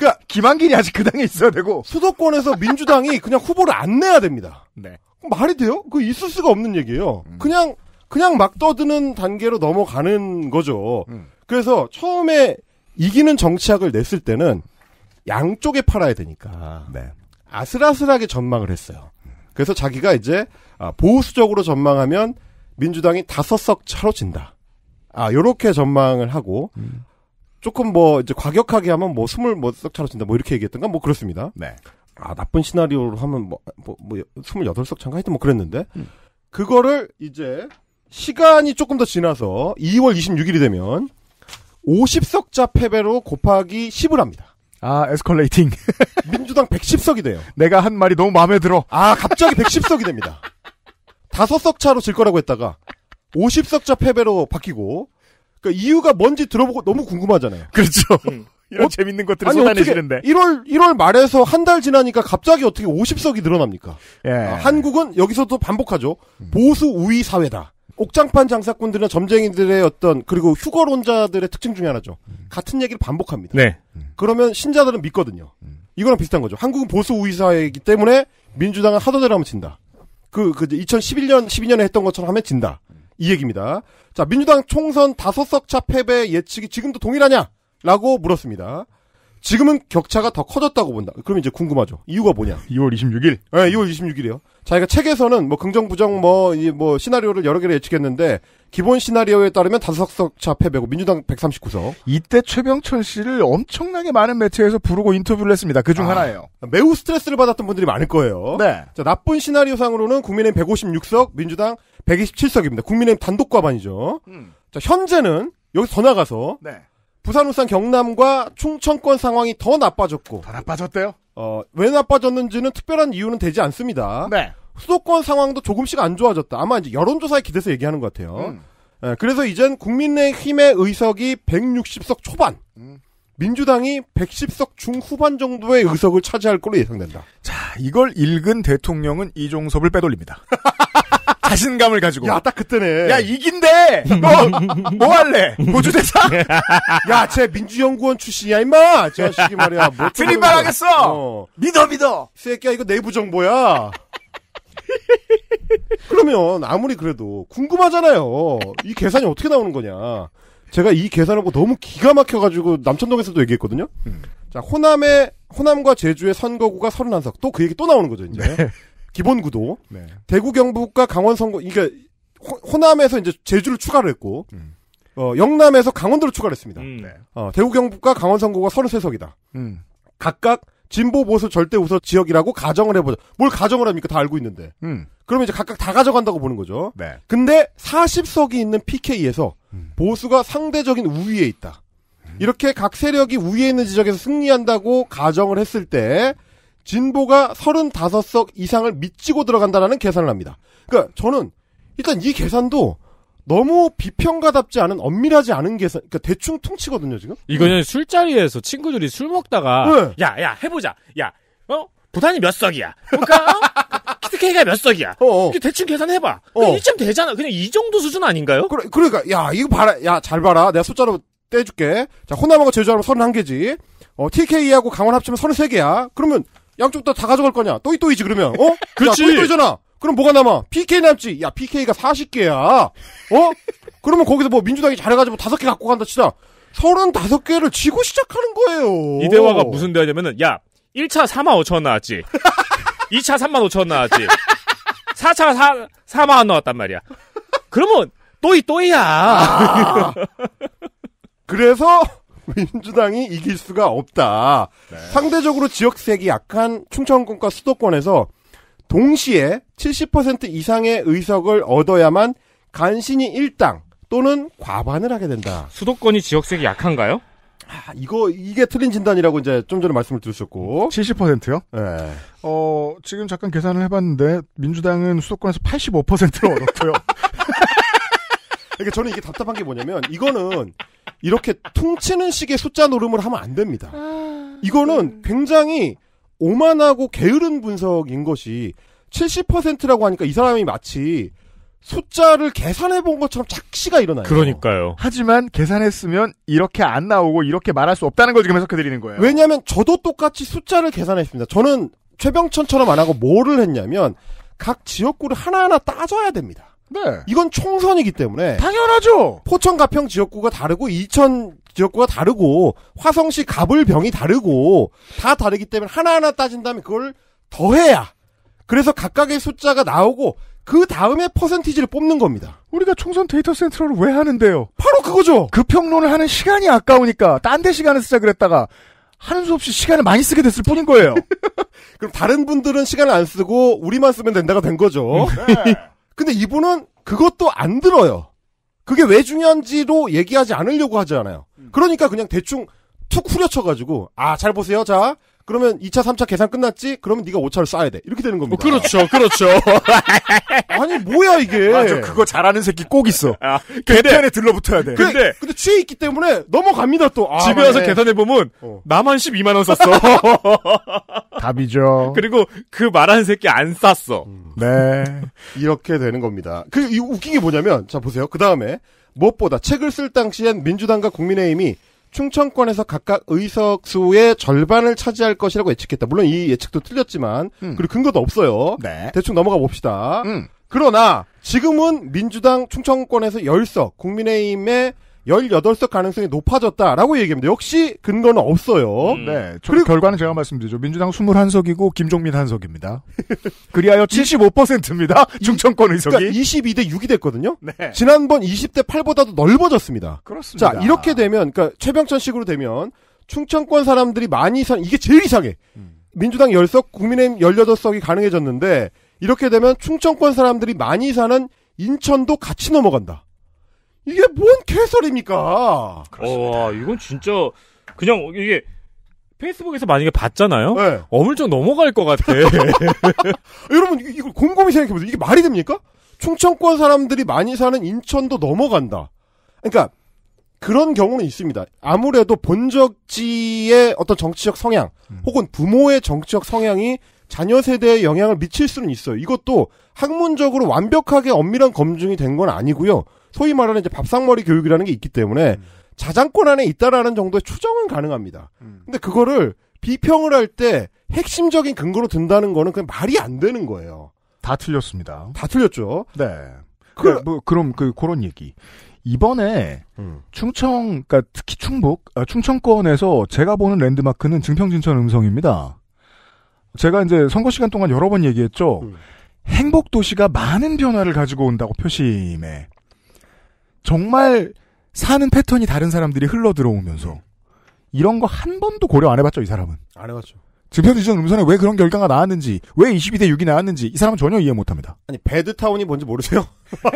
그러니까 김한길이 아직 그 당에 있어야 되고 수도권에서 민주당이 그냥 후보를 안 내야 됩니다. 네. 말이 돼요? 그 있을 수가 없는 얘기예요. 음. 그냥 그냥 막 떠드는 단계로 넘어가는 거죠. 음. 그래서 처음에 이기는 정치학을 냈을 때는 양쪽에 팔아야 되니까 아. 네. 아슬아슬하게 전망을 했어요. 그래서 자기가 이제 아, 보수적으로 전망하면 민주당이 다섯 석 차로 진다. 아, 요렇게 전망을 하고, 음. 조금 뭐 이제 과격하게 하면 뭐 스물 뭐석 차로 진다 뭐 이렇게 얘기했던가 뭐 그렇습니다. 네. 아 나쁜 시나리오로 하면 뭐뭐 뭐, 뭐 스물여덟 석차가 하여튼 뭐 그랬는데 음. 그거를 이제 시간이 조금 더 지나서 2월 26일이 되면 50석자 패배로 곱하기 10을 합니다. 아, 에스컬레이팅. 민주당 110석이 돼요. 내가 한 말이 너무 마음에 들어. 아, 갑자기 110석이 됩니다. 5석 차로 질 거라고 했다가 50석자 패배로 바뀌고 그러니까 이유가 뭔지 들어보고 너무 궁금하잖아요. 그렇죠. 음. 이런 어, 재밌는 것들을 쏟아내시는데. 1월, 1월 말에서 한 달 지나니까 갑자기 어떻게 50석이 늘어납니까? 예. 아, 한국은 여기서도 반복하죠. 음. 보수 우위 사회다. 옥장판 장사꾼들이나 점쟁이들의 어떤 그리고 휴거론자들의 특징 중에 하나죠. 같은 얘기를 반복합니다. 네. 그러면 신자들은 믿거든요. 이거랑 비슷한 거죠. 한국은 보수 우위 사회이기 때문에 민주당은 하도 대로 하면 진다. 그, 그 2011년 12년에 했던 것처럼 하면 진다. 이 얘기입니다. 자, 민주당 총선 다섯 석 차 패배 예측이 지금도 동일하냐? 라고 물었습니다. 지금은 격차가 더 커졌다고 본다. 그럼 이제 궁금하죠. 이유가 뭐냐? 2월 26일. 네, 2월 26일이요. 자기가 책에서는 뭐 긍정 부정 뭐, 이 뭐 시나리오를 여러 개를 예측했는데 기본 시나리오에 따르면 다섯 석차 패배고 민주당 139석. 이때 최병철 씨를 엄청나게 많은 매체에서 부르고 인터뷰를 했습니다. 그중 아, 하나예요. 매우 스트레스를 받았던 분들이 많을 거예요. 네. 자, 나쁜 시나리오상으로는 국민의힘 156석, 민주당 127석입니다. 국민의힘 단독 과반이죠. 음. 자, 현재는 여기서 더 나가서 네. 부산, 울산, 경남과 충청권 상황이 더 나빠졌고. 더 나빠졌대요? 어, 왜 나빠졌는지는 특별한 이유는 되지 않습니다. 네. 수도권 상황도 조금씩 안 좋아졌다. 아마 이제 여론조사에 기대서 얘기하는 것 같아요. 음. 네, 그래서 이젠 국민의힘의 의석이 160석 초반, 음. 민주당이 110석 중후반 정도의 의석을 차지할 걸로 예상된다. 자, 이걸 읽은 대통령은 이종섭을 빼돌립니다. 자신감을 가지고. 야, 딱 그때네. 야, 이긴데! 너, 뭐 할래? 보주대사? 야, 쟤 민주연구원 출신이야, 임마! 저 자식이 말이야. 뭐드림말 하겠어! 어. 믿어, 믿어! 새끼야, 이거 내부 정보야. 그러면 아무리 그래도 궁금하잖아요. 이 계산이 어떻게 나오는 거냐. 제가 이 계산을 보고 너무 기가 막혀가지고 남천동에서도 얘기했거든요. 음. 자, 호남의, 호남과 제주의 선거구가 31석. 또 그 얘기 또 나오는 거죠, 이제. 네. 기본 구도. 네. 대구 경북과 강원 선거 그러니까 호, 남에서 이제 제주를 추가를 했고 음. 어, 영남에서 강원도를 추가를 했습니다. 음, 네. 어, 대구 경북과 강원 선거가 33석이다. 음. 각각 진보 보수 절대 우서 지역이라고 가정을 해보자. 뭘 가정을 합니까? 다 알고 있는데. 음. 그러면 이제 각각 다 가져간다고 보는 거죠. 네. 근데 40석이 있는 PK에서 음. 보수가 상대적인 우위에 있다. 음. 이렇게 각 세력이 우위에 있는 지적에서 승리한다고 가정을 했을 때 진보가 35석 이상을 미치고 들어간다라는 계산을 합니다. 그러니까 저는 일단 이 계산도 너무 비평가답지 않은 엄밀하지 않은 계산, 그러니까 대충 퉁치거든요 지금. 이거는 술자리에서 친구들이 술 먹다가 야야 네. 야, 해보자, 야 어? 부산이 몇 석이야? 그러니까 어? 키트케이가 몇 석이야? 어어. 어. 대충 계산해봐. 어. 이쯤 되잖아. 그냥 이 정도 수준 아닌가요? 그래, 그러니까 야 이거 봐라, 야잘 봐라. 내가 숫자로 떼줄게. 자, 호남하고 제주하면 31개지. 어, TK하고 강원 합치면 33개야. 그러면 양쪽 다다 가져갈 거냐? 또이 또이지 그러면 어? 그렇지. 또이 또이잖아. 그럼 뭐가 남아? PK 남지. 야 PK가 40개야. 어? 그러면 거기서 뭐 민주당이 잘해가지고 다섯 개 갖고 간다 치자. 35개를 지고 시작하는 거예요. 이 대화가 무슨 대화냐면은 야 1차 4만 5천 원 나왔지. 2차 3만 5천 원 나왔지. 4차 4, 4만 원 나왔단 말이야. 그러면 또이 또이야. 아. 그래서 민주당이 이길 수가 없다. 네. 상대적으로 지역색이 약한 충청권과 수도권에서 동시에 70% 이상의 의석을 얻어야만 간신히 1당 또는 과반을 하게 된다. 수도권이 지역색이 약한가요? 아, 이거 이게 틀린 진단이라고 이제 좀 전에 말씀을 드렸었고 70%요? 네. 어 지금 잠깐 계산을 해봤는데 민주당은 수도권에서 85%를 얻었고요. 그러니까 저는 이게 답답한 게 뭐냐면 이거는 이렇게 퉁치는 식의 숫자 노름을 하면 안 됩니다. 아, 이거는 네. 굉장히 오만하고 게으른 분석인 것이 70%라고 하니까 이 사람이 마치 숫자를 계산해 본 것처럼 착시가 일어나요. 그러니까요. 하지만 계산했으면 이렇게 안 나오고 이렇게 말할 수 없다는 걸 지금 해석해 드리는 거예요. 왜냐하면 저도 똑같이 숫자를 계산했습니다. 저는 최병천처럼 안 하고 뭐를 했냐면 각 지역구를 하나하나 따져야 됩니다. 네. 이건 총선이기 때문에 당연하죠. 포천 가평 지역구가 다르고 이천 지역구가 다르고 화성시 가불병이 다르고 다 다르기 때문에 하나하나 따진다면 그걸 더해야 그래서 각각의 숫자가 나오고 그 다음에 퍼센티지를 뽑는 겁니다. 우리가 총선 데이터 센트럴을 왜 하는데요? 바로 그거죠. 그 평론을 하는 시간이 아까우니까 딴 데 시간을 쓰자 그랬다가 하는 수 없이 시간을 많이 쓰게 됐을 뿐인 거예요. 그럼 다른 분들은 시간을 안 쓰고 우리만 쓰면 된다가 된 거죠. 네. 근데 이분은 그것도 안 들어요. 그게 왜 중요한지로 얘기하지 않으려고 하잖아요. 음. 그러니까 그냥 대충 툭 후려쳐가지고 아 잘 보세요 자 그러면 2차, 3차 계산 끝났지? 그러면 네가 5차를 쏴야 돼. 이렇게 되는 겁니다. 어, 그렇죠, 그렇죠. 아니 뭐야 이게? 맞아, 그거 잘하는 새끼 꼭 있어. 아, 개편에 그 들러붙어야 돼. 근데, 그, 근데, 근데 취해 있기 때문에 넘어갑니다 또. 아, 집에 와서 네. 계산해 보면 어. 나만 12만 원 썼어. 답이죠. 그리고 그 말하는 새끼 안 쌌어. 음. 네. 이렇게 되는 겁니다. 그 이 웃긴 게 뭐냐면 자 보세요. 그 다음에 무엇보다 책을 쓸 당시엔 민주당과 국민의힘이 충청권에서 각각 의석 수의 절반을 차지할 것이라고 예측했다. 물론 이 예측도 틀렸지만 음. 그리고 근거도 없어요. 네. 대충 넘어가 봅시다. 음. 그러나 지금은 민주당 충청권에서 열석 국민의힘의 18석 가능성이 높아졌다라고 얘기합니다. 역시 근거는 없어요. 음. 네. 그리고 결과는 제가 말씀드리죠. 민주당 21석이고 김종민 한석입니다. 그리하여 75%입니다. 중청권 의석이. 그러니까 22대 6이 됐거든요. 네. 지난번 20대 8보다도 넓어졌습니다. 그렇습니다. 자, 이렇게 되면 그러니까 최병천 식으로 되면 충청권 사람들이 많이 산 이게 제일 이상해. 음. 민주당 10석, 국민의힘 18석이 가능해졌는데 이렇게 되면 충청권 사람들이 많이 사는 인천도 같이 넘어간다. 이게 뭔 개설입니까? 와, 이건 진짜 그냥 이게 페이스북에서 만약에 봤잖아요? 네. 어물쩍 넘어갈 것 같아. 여러분, 이걸 곰곰이 생각해보세요. 이게 말이 됩니까? 충청권 사람들이 많이 사는 인천도 넘어간다. 그러니까, 그런 경우는 있습니다. 아무래도 본적지의 어떤 정치적 성향, 음. 혹은 부모의 정치적 성향이 자녀 세대에 영향을 미칠 수는 있어요. 이것도 학문적으로 완벽하게 엄밀한 검증이 된 건 아니고요. 소위 말하는 이제 밥상머리 교육이라는 게 있기 때문에 음. 자장권 안에 있다라는 정도의 추정은 가능합니다. 음. 근데 그거를 비평을 할 때 핵심적인 근거로 든다는 거는 그냥 말이 안 되는 거예요. 다 틀렸습니다. 다 틀렸죠. 네. 그, 그 뭐, 그럼 그 그런 얘기. 이번에 음. 충청, 그러니까 특히 충북, 아, 충청권에서 제가 보는 랜드마크는 증평진천 음성입니다. 제가 이제 선거 시간 동안 여러 번 얘기했죠. 음. 행복 도시가 많은 변화를 가지고 온다고 표심에 정말 사는 패턴이 다른 사람들이 흘러 들어오면서 이런 거 한 번도 고려 안 해봤죠 이 사람은. 안 해봤죠. 증표지전 음선에 왜 그런 결과가 나왔는지, 왜 22대 6이 나왔는지 이 사람은 전혀 이해 못합니다. 아니 배드타운이 뭔지 모르세요?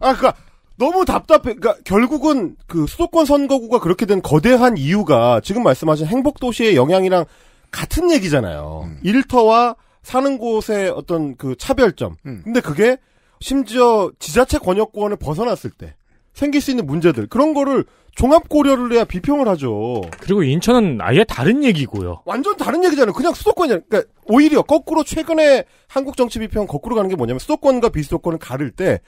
아, 그니까 너무 답답해. 그러니까 결국은 그 수도권 선거구가 그렇게 된 거대한 이유가 지금 말씀하신 행복 도시의 영향이랑 같은 얘기잖아요. 음. 일터와 사는 곳의 어떤 그 차별점. 음. 근데 그게 심지어 지자체 권역권을 벗어났을 때 생길 수 있는 문제들 그런 거를 종합 고려를 해야 비평을 하죠. 그리고 인천은 아예 다른 얘기고요. 완전 다른 얘기잖아요. 그냥 수도권이야. 그러니까 오히려 거꾸로 최근에 한국 정치 비평 거꾸로 가는 게 뭐냐면 수도권과 비수도권을 가를 때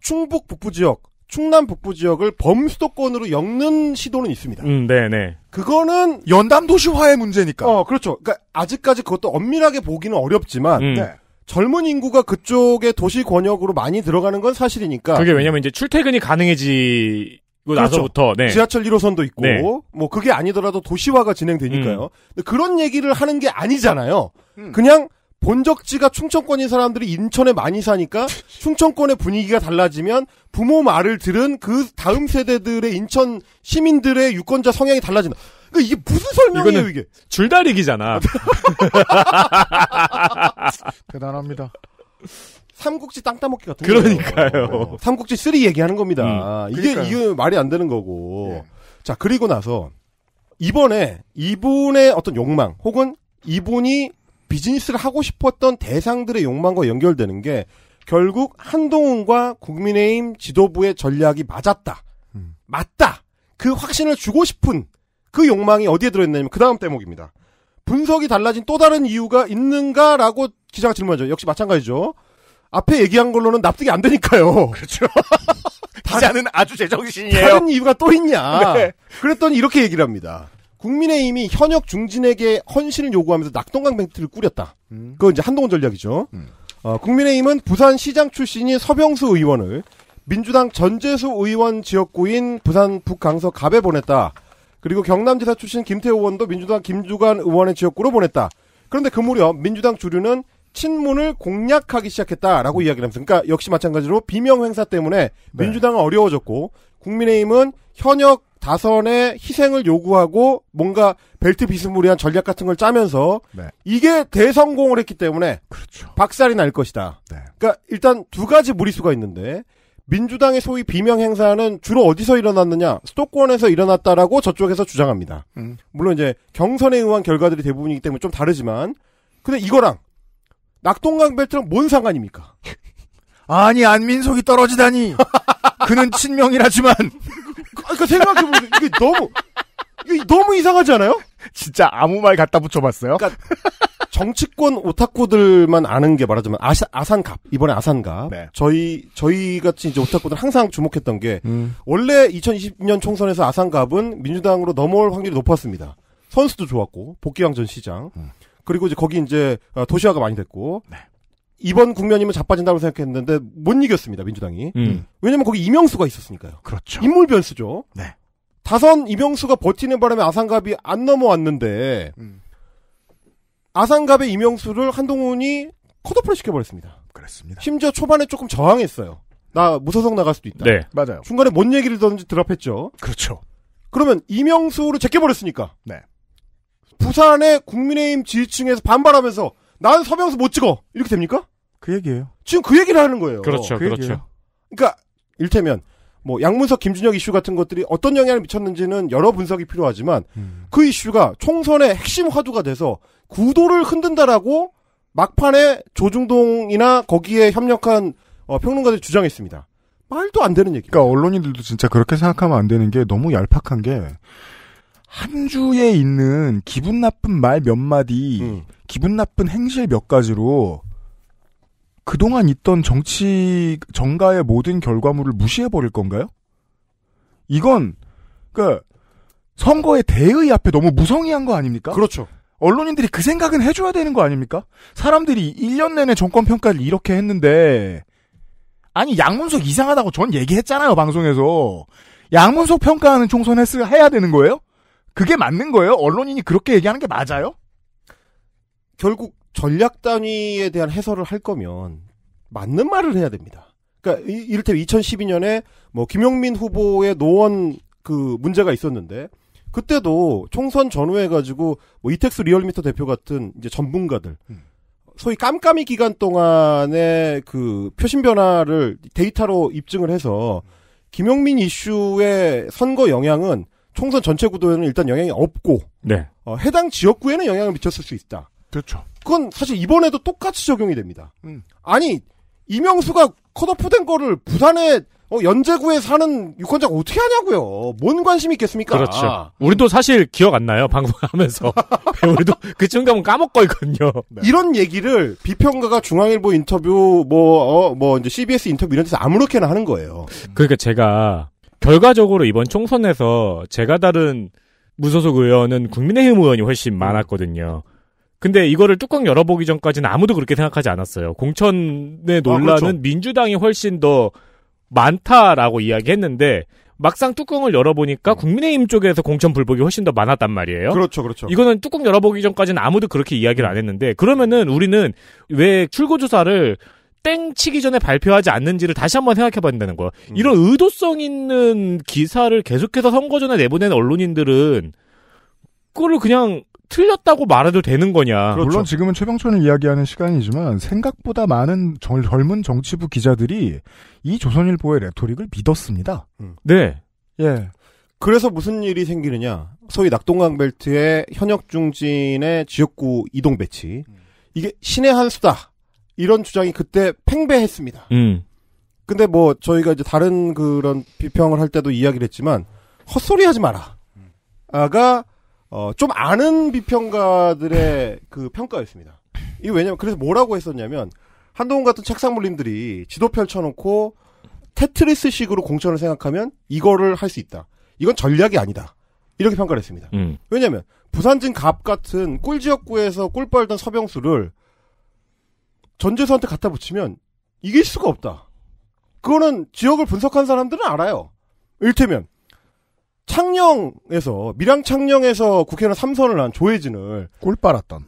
충북 북부 지역, 충남 북부 지역을 범수도권으로 엮는 시도는 있습니다. 음, 네네. 네. 그거는 연담 도시화의 문제니까. 어, 그렇죠. 그러니까 아직까지 그것도 엄밀하게 보기는 어렵지만 음. 네. 젊은 인구가 그쪽의 도시 권역으로 많이 들어가는 건 사실이니까. 그게 왜냐면 이제 출퇴근이 가능해지 그렇죠. 나서부터 네. 지하철 1호선도 있고 네. 뭐 그게 아니더라도 도시화가 진행되니까요. 음. 그런 얘기를 하는 게 아니잖아요. 음. 그냥 본적지가 충청권인 사람들이 인천에 많이 사니까 충청권의 분위기가 달라지면 부모 말을 들은 그 다음 세대들의 인천 시민들의 유권자 성향이 달라진다. 그러니까 이게 무슨 설명이에요 이게? 줄다리기잖아. 대단합니다. 삼국지 땅 따먹기 같은 거. 그러니까요. 거 네. 삼국지 3 얘기하는 겁니다. 음, 이게, 이게 말이 안 되는 거고. 예. 자, 그리고 나서, 이번에, 이분의 어떤 욕망, 혹은 이분이 비즈니스를 하고 싶었던 대상들의 욕망과 연결되는 게, 결국 한동훈과 국민의힘 지도부의 전략이 맞았다. 음. 맞다! 그 확신을 주고 싶은 그 욕망이 어디에 들어있냐면 그 다음 대목입니다. 분석이 달라진 또 다른 이유가 있는가라고 기자가 질문하죠. 역시 마찬가지죠. 앞에 얘기한 걸로는 납득이 안 되니까요. 그렇죠. 기자는 아주 제정신이에요. 다른 이유가 또 있냐. 네. 그랬더니 이렇게 얘기를 합니다. 국민의힘이 현역 중진에게 헌신을 요구하면서 낙동강 벤트를 꾸렸다. 음. 그건 이제 한동훈 전략이죠. 음. 어, 국민의힘은 부산시장 출신인 서병수 의원을 민주당 전재수 의원 지역구인 부산 북강서 갑에 보냈다. 그리고 경남지사 출신 김태호 의원도 민주당 김주관 의원의 지역구로 보냈다. 그런데 그 무렵 민주당 주류는 친문을 공략하기 시작했다라고 음. 이야기를 하면서 그러니까 역시 마찬가지로 비명 행사 때문에 네. 민주당은 어려워졌고 국민의힘은 현역 다선의 희생을 요구하고 뭔가 벨트 비스무리한 전략 같은 걸 짜면서 네. 이게 대성공을 했기 때문에 그렇죠. 박살이 날 것이다. 네. 그러니까 일단 두 가지 무리수가 있는데 민주당의 소위 비명 행사는 주로 어디서 일어났느냐? 수도권에서 일어났다라고 저쪽에서 주장합니다. 음. 물론 이제 경선에 의한 결과들이 대부분이기 때문에 좀 다르지만, 근데 이거랑 낙동강 벨트랑 뭔 상관입니까? 아니 안민석이 떨어지다니. 그는 친명이라지만. 그러니까 생각해보세요. 이게 너무 이게 너무 이상하지 않아요? 진짜 아무 말 갖다 붙여봤어요. 그러니까 정치권 오타쿠들만 아는 게 말하자면 아시, 아산갑 이번에 아산갑 네. 저희 저희 같이 이제 오타쿠들 항상 주목했던 게 음. 원래 2020년 총선에서 아산갑은 민주당으로 넘어올 확률이 높았습니다. 선수도 좋았고 복귀왕 전 시장 음. 그리고 이제 거기 이제 어, 도시화가 많이 됐고 네. 이번 국면이면 자빠진다고 생각했는데 못 이겼습니다 민주당이 음. 음. 왜냐면 거기 이명수가 있었으니까요. 그렇죠. 인물 변수죠. 네. 다선 이명수가 버티는 바람에 아산갑이 안 넘어왔는데 음. 아산갑의 이명수를 한동훈이 컷오프를 시켜버렸습니다. 그렇습니다. 심지어 초반에 조금 저항했어요. 나 무소속 나갈 수도 있다. 네. 맞아요. 중간에 뭔 얘기를 든지 드랍했죠. 그렇죠. 그러면 이명수를 제껴버렸으니까. 네. 부산의 국민의힘 지지층에서 반발하면서 나는 서명수 못 찍어 이렇게 됩니까? 그 얘기예요. 지금 그 얘기를 하는 거예요. 그렇죠, 그 그렇죠. 그러니까 일테면 뭐 양문석 김준혁 이슈 같은 것들이 어떤 영향을 미쳤는지는 여러 분석이 필요하지만 음. 그 이슈가 총선의 핵심 화두가 돼서 구도를 흔든다라고 막판에 조중동이나 거기에 협력한 어, 평론가들이 주장했습니다. 말도 안 되는 얘기. 그러니까 언론인들도 진짜 그렇게 생각하면 안 되는 게 너무 얄팍한 게 한 주에 있는 기분 나쁜 말 몇 마디, 음. 기분 나쁜 행실 몇 가지로 그동안 있던 정치 정가의 모든 결과물을 무시해 버릴 건가요? 이건 그 선거의 대의 앞에 너무 무성의한 거 아닙니까? 그렇죠. 언론인들이 그 생각은 해줘야 되는 거 아닙니까? 사람들이 1년 내내 정권 평가를 이렇게 했는데 아니 양문석 이상하다고 전 얘기했잖아요 방송에서 양문석 평가하는 총선 했을 해야 되는 거예요? 그게 맞는 거예요? 언론인이 그렇게 얘기하는 게 맞아요? 결국 전략 단위에 대한 해설을 할 거면 맞는 말을 해야 됩니다. 그러니까 이를테면 2012년에 뭐 김용민 후보의 노원 그 문제가 있었는데 그때도 총선 전후에 가지고 뭐이텍스 리얼미터 대표 같은 이제 전문가들 음. 소위 깜깜이 기간 동안에그 표심 변화를 데이터로 입증을 해서 김용민 이슈의 선거 영향은 총선 전체 구도에는 일단 영향이 없고 네. 어, 해당 지역구에는 영향을 미쳤을 수 있다. 그렇죠. 그건 사실 이번에도 똑같이 적용이 됩니다. 음. 아니 이명수가 컷오프된 거를 부산에 어, 연제구에 사는 유권자가 어떻게 하냐고요. 뭔 관심이 있겠습니까? 그렇죠. 아. 우리도 사실 기억 안 나요. 방송하면서. 우리도 그쯤 가면 까먹거든요. 네. 이런 얘기를 비평가가 중앙일보 인터뷰 뭐, 어, 뭐 이제 CBS 인터뷰 이런 데서 아무렇게나 하는 거예요. 음. 그러니까 제가 결과적으로 이번 총선에서 제가 다른 무소속 의원은 국민의힘 의원이 훨씬 많았거든요. 근데 이거를 뚜껑 열어보기 전까지는 아무도 그렇게 생각하지 않았어요. 공천의 논란은 아, 그렇죠. 민주당이 훨씬 더 많다라고 이야기했는데 막상 뚜껑을 열어보니까 음. 국민의힘 쪽에서 공천 불복이 훨씬 더 많았단 말이에요. 그렇죠, 그렇죠. 이거는 뚜껑 열어보기 전까지는 아무도 그렇게 이야기를 음. 안 했는데 그러면은 우리는 왜 출구조사를 땡 치기 전에 발표하지 않는지를 다시 한번 생각해 봐야 된다는 거예요. 음. 이런 의도성 있는 기사를 계속해서 선거 전에 내보낸 언론인들은 그거를 그냥 틀렸다고 말해도 되는 거냐. 그렇죠. 물론 지금은 최병천을 이야기하는 시간이지만 생각보다 많은 젊, 은 정치부 기자들이 이 조선일보의 레토릭을 믿었습니다. 음. 네. 예. 그래서 무슨 일이 생기느냐. 소위 낙동강 벨트의 현역 중진의 지역구 이동 배치. 이게 신의 한 수다. 이런 주장이 그때 팽배했습니다. 음. 근데 뭐 저희가 이제 다른 그런 비평을 할 때도 이야기를 했지만 헛소리 하지 마라. 음. 아가 어, 좀 아는 비평가들의 그 평가였습니다. 이게 왜냐면, 그래서 뭐라고 했었냐면, 한동훈 같은 책상물림들이 지도 펼쳐놓고 테트리스 식으로 공천을 생각하면 이거를 할 수 있다. 이건 전략이 아니다. 이렇게 평가를 했습니다. 음. 왜냐면, 부산진 갑 같은 꿀지역구에서 꿀빨던 서병수를 전재수한테 갖다 붙이면 이길 수가 없다. 그거는 지역을 분석한 사람들은 알아요. 일테면, 창녕에서 밀양 창녕에서 국회의원 삼선을한 조혜진을 꿀 빨았던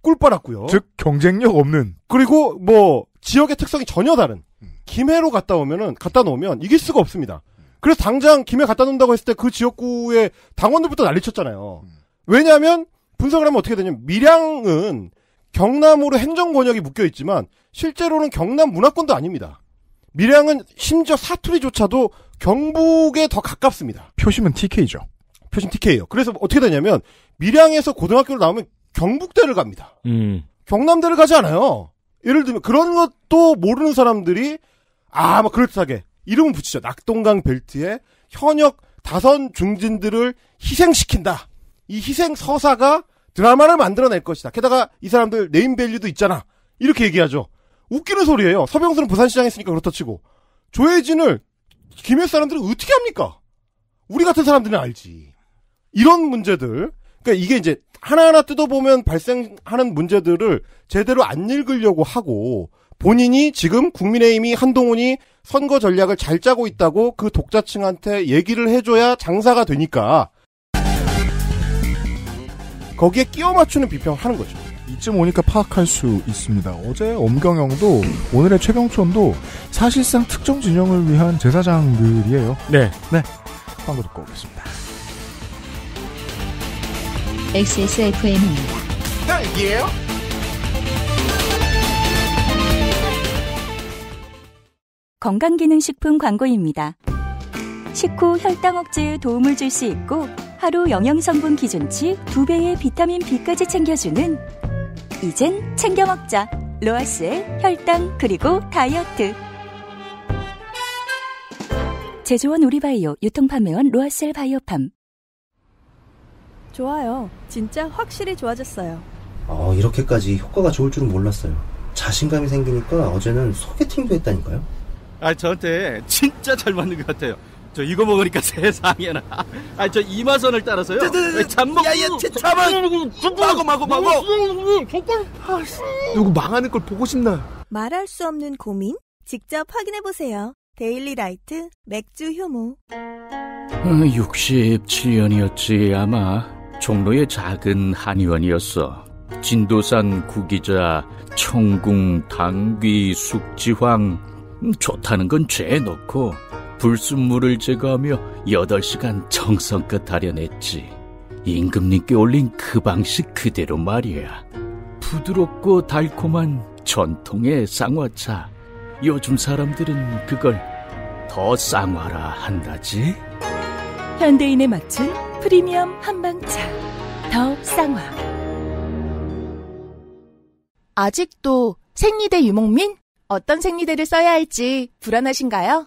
꿀 빨았고요. 즉 경쟁력 없는 그리고 뭐 지역의 특성이 전혀 다른 음. 김해로 갔다 오면은 갔다 놓으면 이길 수가 없습니다. 그래서 당장 김해 갖다 놓는다고 했을 때 그 지역구의 당원들부터 난리쳤잖아요. 음. 왜냐하면 분석을 하면 어떻게 되냐면 밀양은 경남으로 행정 권역이 묶여 있지만 실제로는 경남 문화권도 아닙니다. 밀양은 심지어 사투리조차도 경북에 더 가깝습니다. 표심은 TK죠. 표심 TK예요. 그래서 어떻게 되냐면 밀양에서 고등학교를 나오면 경북대를 갑니다. 음. 경남대를 가지 않아요. 예를 들면 그런 것도 모르는 사람들이 아, 막 뭐 그럴듯하게 이름을 붙이죠. 낙동강 벨트에 현역 다선 중진들을 희생시킨다. 이 희생 서사가 드라마를 만들어낼 것이다. 게다가 이 사람들 네임밸류도 있잖아. 이렇게 얘기하죠. 웃기는 소리예요. 서병수는 부산시장 했으니까 그렇다 치고 조혜진을 김해 사람들은 어떻게 합니까? 우리 같은 사람들은 알지. 이런 문제들. 그러니까 이게 이제 하나하나 뜯어보면 발생하는 문제들을 제대로 안 읽으려고 하고 본인이 지금 국민의힘이 한동훈이 선거 전략을 잘 짜고 있다고 그 독자층한테 얘기를 해줘야 장사가 되니까 거기에 끼워 맞추는 비평을 하는 거죠. 이쯤 오니까 파악할 수 있습니다. 어제 엄경영도 오늘의 최병촌도 사실상 특정 진영을 위한 제사장들이에요. 네. 네. 광고 듣고 오겠습니다. XSFM입니다. 딸예요 건강기능식품 광고입니다. 식후 혈당 억제에 도움을 줄 수 있고 하루 영양성분 기준치 2배의 비타민 B까지 챙겨주는 이젠 챙겨 먹자 로아스의 혈당 그리고 다이어트 제조원 우리바이오 유통판매원 로아셀 바이오팜 좋아요 진짜 확실히 좋아졌어요 어, 이렇게까지 효과가 좋을 줄은 몰랐어요 자신감이 생기니까 어제는 소개팅도 했다니까요 아 저한테 진짜 잘 맞는 것 같아요 저 이거 먹으니까 세상에나. 아 저 이마선을 따라서요. 잠먹. 야야 참은. 마고 마고 마고. 아, 누구 망하는 걸 보고 싶나? 말할 수 없는 고민 직접 확인해 보세요. 데일리 라이트 맥주 효모. 67년이었지 어, 아마 종로의 작은 한의원이었어. 진도산 구기자, 청궁, 당귀, 숙지황 음, 좋다는 건 죄 넣고 불순물을 제거하며 8시간 정성껏 다려냈지. 임금님께 올린 그 방식 그대로 말이야. 부드럽고 달콤한 전통의 쌍화차. 요즘 사람들은 그걸 더 쌍화라 한다지. 현대인에 맞춘 프리미엄 한방차. 더 쌍화. 아직도 생리대 유목민? 어떤 생리대를 써야 할지 불안하신가요?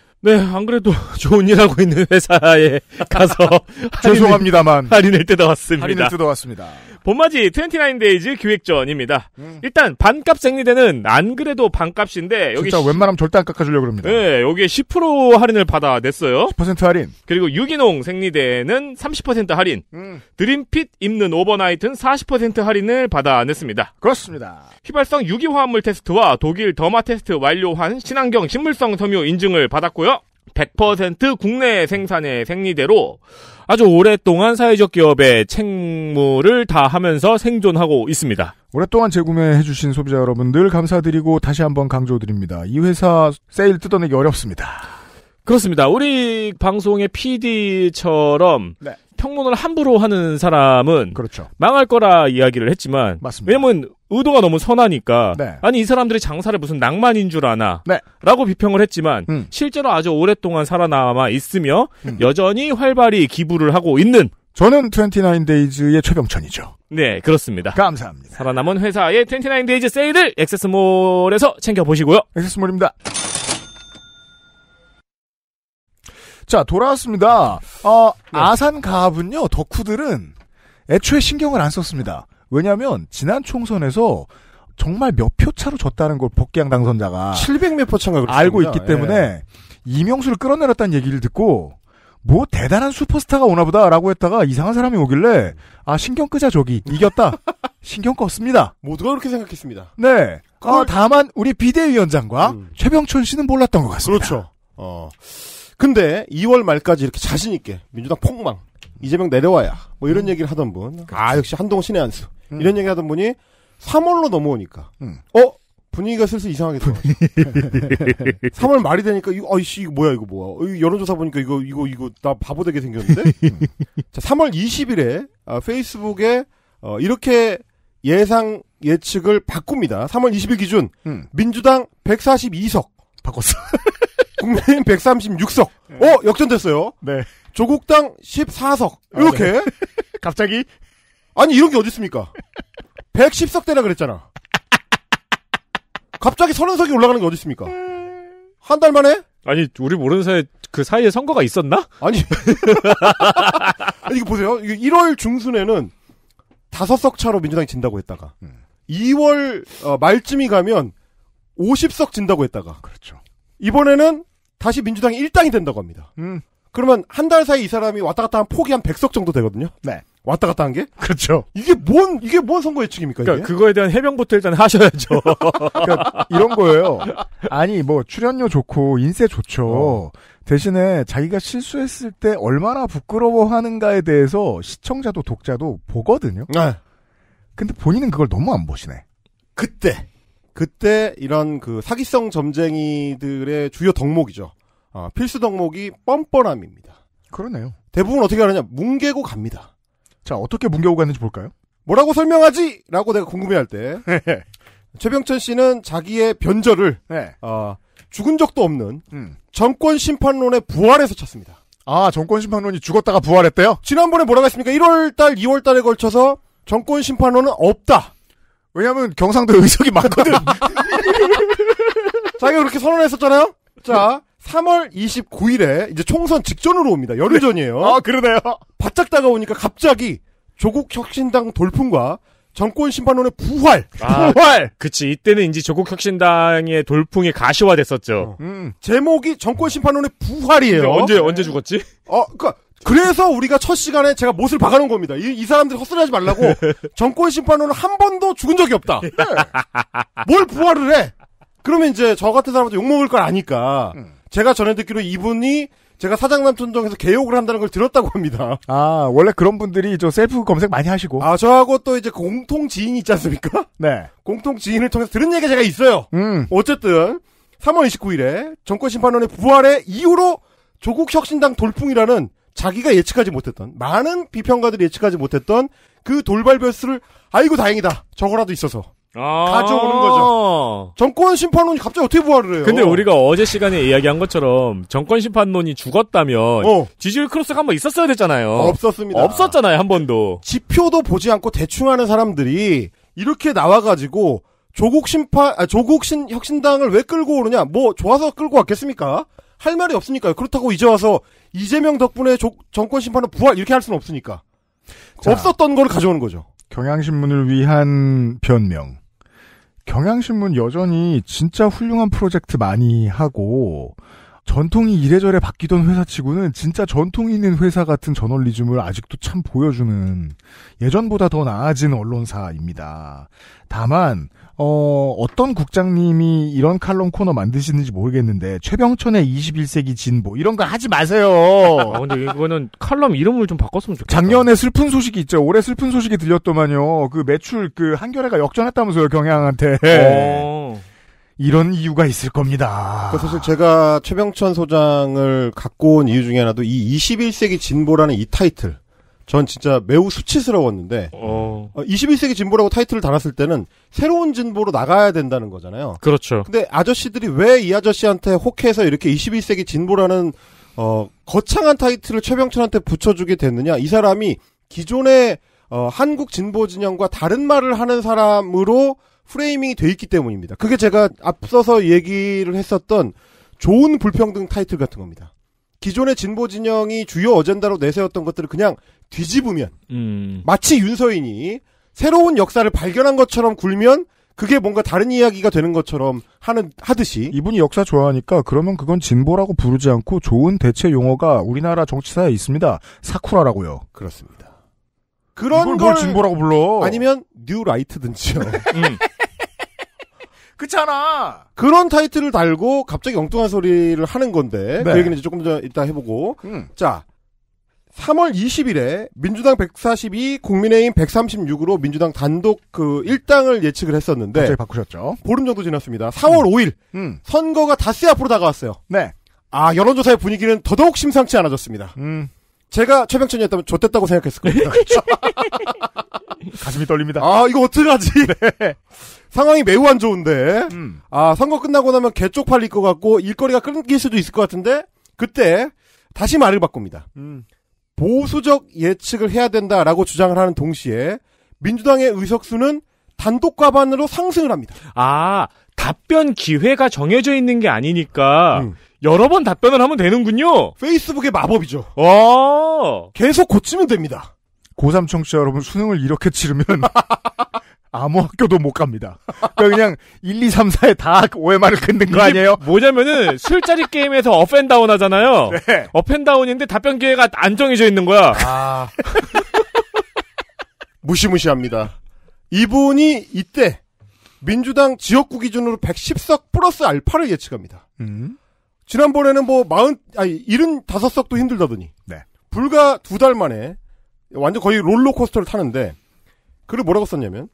네, 안 그래도 좋은 일 하고 있는 회사에 가서 죄송합니다만 할인을 뜯어왔습니다. 할인을 뜯어왔습니다. 봄맞이 29데이즈 기획전입니다. 음. 일단 반값 생리대는 안 그래도 반값인데 여기 진짜 시... 웬만하면 절대 안 깎아주려고 합니다. 네, 여기에 10% 할인을 받아 냈어요. 10% 할인. 그리고 유기농 생리대는 30% 할인. 음. 드림핏 입는 오버나이트는 40% 할인을 받아 냈습니다. 그렇습니다. 휘발성 유기화합물 테스트와 독일 더마 테스트 완료한 친환경 식물성 섬유 인증을 받았고요. 100% 국내 생산의 생리대로 아주 오랫동안 사회적 기업의 책무를 다 하면서 생존하고 있습니다. 오랫동안 재구매해주신 소비자 여러분들 감사드리고 다시 한번 강조드립니다. 이 회사 세일 뜯어내기 어렵습니다. 그렇습니다. 우리 방송의 PD처럼 네. 평론을 함부로 하는 사람은 그렇죠. 망할 거라 이야기를 했지만 맞습니다. 왜냐면 의도가 너무 선하니까 네. 아니 이 사람들이 장사를 무슨 낭만인 줄 아나 네. 라고 비평을 했지만 음. 실제로 아주 오랫동안 살아남아 있으며 음. 여전히 활발히 기부를 하고 있는 저는 29데이즈의 최병천이죠. 네, 그렇습니다. 감사합니다. 살아남은 회사의 29데이즈 세일을 액세스몰에서 챙겨보시고요. 액세스몰입니다. 자, 돌아왔습니다. 어, 네. 아산 가압은요, 덕후들은 애초에 신경을 안 썼습니다. 왜냐하면 지난 총선에서 정말 몇 표 차로 졌다는 걸 복귀양 당선자가 700 몇 표 차인가 알고 있기 때문에 예. 이명수를 끌어내렸다는 얘기를 듣고 뭐 대단한 슈퍼스타가 오나보다라고 했다가 이상한 사람이 오길래 아 신경 끄자 저기 이겼다 신경 껐습니다. 모두가 그렇게 생각했습니다. 네. 그걸... 아, 다만 우리 비대위원장과 음. 최병천 씨는 몰랐던 것 같습니다. 그렇죠. 어. 근데 2월 말까지 이렇게 자신 있게 민주당 폭망 이재명 내려와야 뭐 이런 음. 얘기를 하던 분. 아 역시 한동훈 신의 한수. 음. 이런 얘기 하던 분이 3월로 넘어오니까 음. 어 분위기가 슬슬 이상하게 돼. 아 3월 말이 되니까 이거 아이씨 이거 뭐야 이거 뭐야. 어, 여론조사 보니까 이거 이거 이거 나 바보 되게 생겼는데. 음. 자 3월 20일에 아, 페이스북에 어, 이렇게 예상 예측을 바꿉니다. 3월 20일 기준 음. 민주당 142석 바꿨어. 국민의힘 136석. 네. 어 역전됐어요. 네. 조국당 14석. 이렇게 아, 네. 갑자기 아니 이런 게 어디 있습니까? 110석 대라 그랬잖아. 갑자기 서른 석이 올라가는 게 어디 있습니까? 한 달 만에? 아니 우리 모르는 사이 그 사이에 선거가 있었나? 아니 이거 보세요. 1월 중순에는 다섯 석 차로 민주당이 진다고 했다가 음. 2월 어, 말쯤이 가면 50석 진다고 했다가 그렇죠. 이번에는 다시 민주당이 1당이 된다고 합니다. 음. 그러면 한 달 사이 이 사람이 왔다 갔다 한 폭이 한 100석 정도 되거든요. 네. 왔다 갔다 한 게? 그렇죠. 이게 뭔 이게 뭔 선거 예측입니까? 그러니까 이게? 그거에 대한 해명부터 일단 하셔야죠. 그러니까 이런 거예요. 아니 뭐 출연료 좋고 인세 좋죠. 어. 대신에 자기가 실수했을 때 얼마나 부끄러워하는가에 대해서 시청자도 독자도 보거든요. 네. 근데 본인은 그걸 너무 안 보시네. 그때 그때 이런 그 사기성 점쟁이들의 주요 덕목이죠. 어, 필수 덕목이 뻔뻔함입니다. 그러네요. 대부분 어떻게 하느냐 뭉개고 갑니다. 자, 어떻게 뭉개고 갔는지 볼까요? 뭐라고 설명하지? 라고 내가 궁금해할 때 네. 최병천 씨는 자기의 변절을 네. 어, 죽은 적도 없는 음. 정권 심판론의 부활에서 찾습니다. 아, 정권 심판론이 죽었다가 부활했대요? 지난번에 뭐라고 했습니까? 1월달, 2월달에 걸쳐서 정권 심판론은 없다. 왜냐하면 경상도 의석이 많거든. 자기가 그렇게 선언했었잖아요. 자, 3월 29일에 이제 총선 직전으로 옵니다. 열흘 네. 전이에요. 아, 그러네요. 바짝 다가오니까 갑자기 조국 혁신당 돌풍과 정권 심판론의 부활. 아, 부활. 그치. 이때는 이제 조국 혁신당의 돌풍이 가시화됐었죠. 어. 음. 제목이 정권 심판론의 부활이에요. 언제 언제 죽었지? 어, 그니까 그래서 우리가 첫 시간에 제가 못을 박아놓은 겁니다. 이, 이 사람들 헛소리 하지 말라고 정권 심판론은 한 번도 죽은 적이 없다. 네. 뭘 부활을 해? 그러면 이제 저 같은 사람한테 욕먹을 걸 아니까 음. 제가 전해 듣기로 이분이 제가 사장남촌동에서 개욕을 한다는 걸 들었다고 합니다. 아, 원래 그런 분들이 저 셀프 검색 많이 하시고. 아, 저하고 또 이제 공통 지인이 있지 않습니까? 네. 공통 지인을 통해서 들은 얘기가 제가 있어요. 음. 어쨌든, 3월 29일에 정권심판원의 부활에 이후로 조국혁신당 돌풍이라는 자기가 예측하지 못했던, 많은 비평가들이 예측하지 못했던 그 돌발 변수를, 아이고 다행이다. 저거라도 있어서. 아~ 가져오는 거죠. 정권 심판론이 갑자기 어떻게 부활을 해요? 근데 우리가 어제 시간에 이야기한 것처럼 정권 심판론이 죽었다면 어. 지지율 크로스가 한 번 있었어야 됐잖아요. 없었습니다. 없었잖아요, 한 번도. 지표도 보지 않고 대충 하는 사람들이 이렇게 나와가지고 조국 심판, 아, 조국 신, 혁신당을 왜 끌고 오느냐? 뭐 좋아서 끌고 왔겠습니까? 할 말이 없으니까요. 그렇다고 이제 와서 이재명 덕분에 조, 정권 심판은 부활 이렇게 할 수는 없으니까. 자, 없었던 걸 가져오는 거죠. 경향신문을 위한 변명. 경향신문 여전히 진짜 훌륭한 프로젝트 많이 하고 전통이 이래저래 바뀌던 회사치고는 진짜 전통이 있는 회사 같은 저널리즘을 아직도 참 보여주는 예전보다 더 나아진 언론사입니다. 다만 어, 어떤 국장님이 이런 칼럼 코너 만드시는지 모르겠는데 최병천의 21세기 진보 이런 거 하지 마세요. 아, 근데 이거는 칼럼 이름을 좀 바꿨으면 좋겠다. 작년에 슬픈 소식이 있죠. 올해 슬픈 소식이 들렸더만요. 그 매출 그 한겨레가 역전했다면서요 경향한테. 어. 이런 이유가 있을 겁니다. 그러니 사실 제가 최병천 소장을 갖고 온 이유 중에 하나도 이 21세기 진보라는 이 타이틀. 전 진짜 매우 수치스러웠는데 어... 21세기 어, 진보라고 타이틀을 달았을 때는 새로운 진보로 나가야 된다는 거잖아요. 그렇죠. 근데 아저씨들이 왜 이 아저씨한테 혹해서 이렇게 21세기 진보라는 어, 거창한 타이틀을 최병철한테 붙여주게 됐느냐? 이 사람이 기존의 어, 한국 진보 진영과 다른 말을 하는 사람으로 프레이밍이 돼 있기 때문입니다. 그게 제가 앞서서 얘기를 했었던 좋은 불평등 타이틀 같은 겁니다. 기존의 진보 진영이 주요 어젠다로 내세웠던 것들을 그냥 뒤집으면 음. 마치 윤서인이 새로운 역사를 발견한 것처럼 굴면 그게 뭔가 다른 이야기가 되는 것처럼 하는 하듯이 이분이 역사 좋아하니까 그러면 그건 진보라고 부르지 않고 좋은 대체 용어가 우리나라 정치사에 있습니다. 사쿠라라고요. 그렇습니다. 그런 걸, 걸 진보라고 불러. 아니면 뉴 라이트든지요. 음. 그렇잖아. 그런 타이틀을 달고 갑자기 엉뚱한 소리를 하는 건데 네. 그 얘기는 이제 조금 더 이따 해보고 음. 자 3월 20일에 민주당 142, 국민의힘 136으로 민주당 단독 그 1당을 예측을 했었는데 갑자기 바꾸셨죠. 보름 정도 지났습니다. 4월 음. 5일 음. 선거가 다시 앞으로 다가왔어요. 네. 아 여론조사의 분위기는 더더욱 심상치 않아졌습니다. 음. 제가 최병천이었다면 좋댔다고 생각했을 겁니다. 가슴이 떨립니다. 아 이거 어떡하지? 네. 상황이 매우 안 좋은데 음. 아 선거 끝나고 나면 개쪽 팔릴 것 같고 일거리가 끊길 수도 있을 것 같은데 그때 다시 말을 바꿉니다. 음. 보수적 예측을 해야 된다라고 주장을 하는 동시에 민주당의 의석수는 단독 과반으로 상승을 합니다. 아 답변 기회가 정해져 있는 게 아니니까 음. 여러 번 답변을 하면 되는군요. 페이스북의 마법이죠. 어. 계속 고치면 됩니다. 고3 청취자 여러분 수능을 이렇게 치르면 아무 학교도 못 갑니다. 그러니까 그냥 1, 2, 3, 4에 다 OMR을 긋는 거 아니에요? 뭐냐면은 술자리 게임에서 어앤다운 하잖아요. 네. 업앤다운인데 답변 기회가 안 정해져 있는 거야. 아... 무시무시합니다. 이분이 이때 민주당 지역구 기준으로 110석 플러스 알파를 예측합니다. 음. 지난번에는 뭐 40, 아니 75석도 힘들다더니 네. 불과 두 달 만에 완전 거의 롤러코스터를 타는데 그를 뭐라고 썼냐면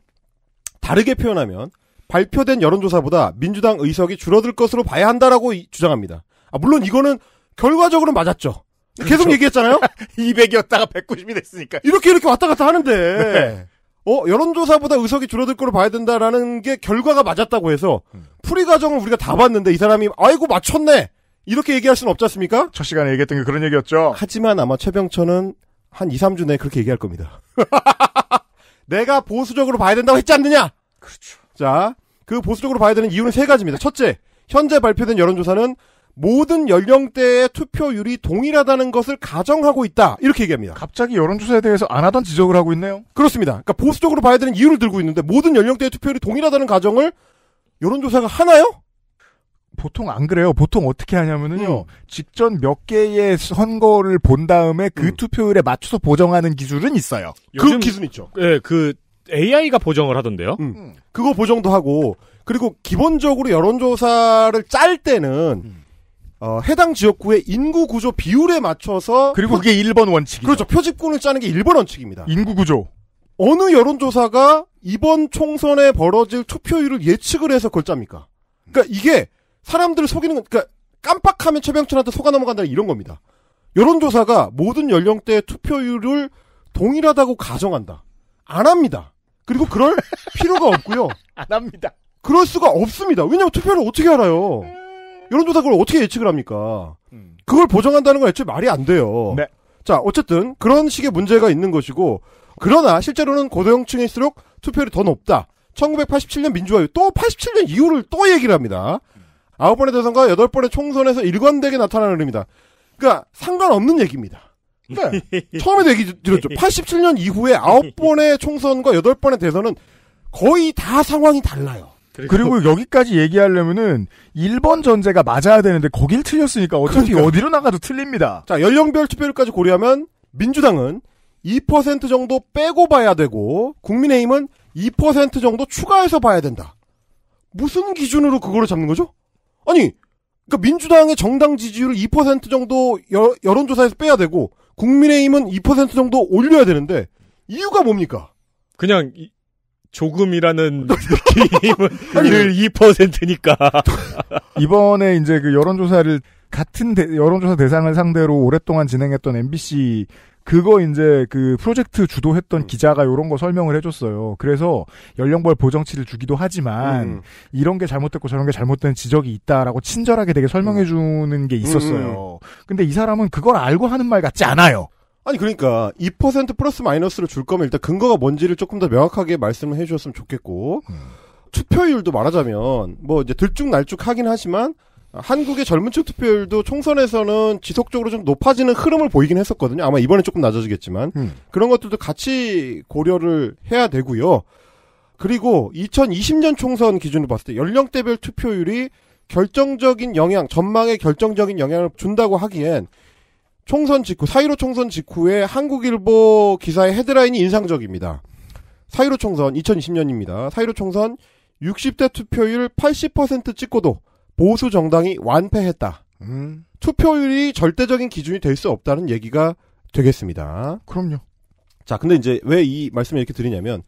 다르게 표현하면 발표된 여론조사보다 민주당 의석이 줄어들 것으로 봐야 한다라고 주장합니다. 아, 물론 이거는 결과적으로 맞았죠. 계속 그렇죠. 얘기했잖아요. 200이었다가 190이 됐으니까. 이렇게 이렇게 왔다 갔다 하는데. 네. 어, 여론조사보다 의석이 줄어들 거로 봐야 된다라는 게 결과가 맞았다고 해서 음. 풀이 과정을 우리가 다 봤는데 이 사람이 아이고 맞췄네. 이렇게 얘기할 수는 없지 않습니까? 첫 시간에 얘기했던 게 그런 얘기였죠. 하지만 아마 최병천은 한 2, 3주 내에 그렇게 얘기할 겁니다. 내가 보수적으로 봐야 된다고 했지 않느냐? 그렇죠. 자, 그 보수적으로 봐야 되는 이유는 세 가지입니다. 첫째, 현재 발표된 여론조사는 모든 연령대의 투표율이 동일하다는 것을 가정하고 있다. 이렇게 얘기합니다. 갑자기 여론조사에 대해서 안 하던 지적을 하고 있네요. 그렇습니다. 그러니까 보수적으로 봐야 되는 이유를 들고 있는데 모든 연령대의 투표율이 동일하다는 가정을 여론조사가 하나요? 보통 안 그래요. 보통 어떻게 하냐면은요. 음. 직전 몇 개의 선거를 본 다음에 그 음. 투표율에 맞춰서 보정하는 기술은 있어요. 그 기준 있죠. 예, 그 AI가 보정을 하던데요? 음. 그거 보정도 하고 그리고 기본적으로 여론조사를 짤 때는 음. 어, 해당 지역구의 인구 구조 비율에 맞춰서 그리고 그게 1번 원칙이죠. 그렇죠. 표집군을 짜는 게 1번 원칙입니다. 인구 구조. 어느 여론조사가 이번 총선에 벌어질 투표율을 예측을 해서 걸 짭니까? 그러니까 이게 사람들을 속이는 그니까 깜빡하면 최병천한테 속아 넘어간다는 이런 겁니다. 여론조사가 모든 연령대의 투표율을 동일하다고 가정한다. 안 합니다. 그리고 그럴 필요가 없고요. 안 합니다. 그럴 수가 없습니다. 왜냐하면 투표를 어떻게 알아요? 여론조사 그걸 어떻게 예측을 합니까? 음. 그걸 보장한다는건 애초에 말이 안 돼요. 네. 자, 어쨌든 그런 식의 문제가 있는 것이고 그러나 실제로는 고도형층일수록 투표율이 더 높다. 1987년 민주화유 또 87년 이후를 또 얘기를 합니다. 아홉 번의 대선과 여덟 번의 총선에서 일관되게 나타나는 의미다. 그러니까 상관없는 얘기입니다. 네. 처음에 얘기 들었죠 87년 이후에 9번의 총선과 8번의 대선은 거의 다 상황이 달라요. 그리고, 그리고 여기까지 얘기하려면은 1번 전제가 맞아야 되는데 거길 틀렸으니까 어차피 그러니까. 어디로 나가도 틀립니다. 자, 연령별 투표율까지 고려하면 민주당은 2% 정도 빼고 봐야 되고 국민의힘은 2% 정도 추가해서 봐야 된다. 무슨 기준으로 그거를 잡는 거죠? 아니, 그러니까 민주당의 정당 지지율을 2% 정도 여, 론조사에서 빼야 되고 국민의힘은 2% 정도 올려야 되는데 이유가 뭡니까? 그냥 이, 조금이라는 느낌은 늘 2%니까 이번에 이제 그 여론조사를 같은 대, 여론조사 대상을 상대로 오랫동안 진행했던 MBC 그거 이제 그 프로젝트 주도했던 음. 기자가 이런 거 설명을 해줬어요. 그래서 연령별 보정치를 주기도 하지만 음. 이런 게 잘못됐고 저런 게 잘못된 지적이 있다라고 친절하게 되게 설명해주는 음. 게 있었어요. 음, 음. 근데 이 사람은 그걸 알고 하는 말 같지 않아요. 아니 그러니까 2% 플러스 마이너스를 줄 거면 일단 근거가 뭔지를 조금 더 명확하게 말씀을 해주셨으면 좋겠고 음. 투표율도 말하자면 뭐 이제 들쭉날쭉하긴 하지만 한국의 젊은 층 투표율도 총선에서는 지속적으로 좀 높아지는 흐름을 보이긴 했었거든요. 아마 이번엔 조금 낮아지겠지만 음. 그런 것들도 같이 고려를 해야 되고요. 그리고 2020년 총선 기준으로 봤을 때 연령대별 투표율이 결정적인 영향, 전망에 결정적인 영향을 준다고 하기엔 총선 직후, 사이로 총선 직후에 한국일보 기사의 헤드라인이 인상적입니다. 사이로 총선 2020년입니다. 사이로 총선 60대 투표율 80% 찍고도 보수 정당이 완패했다. 음. 투표율이 절대적인 기준이 될 수 없다는 얘기가 되겠습니다. 그럼요. 자, 근데 이제 왜 이 말씀을 이렇게 드리냐면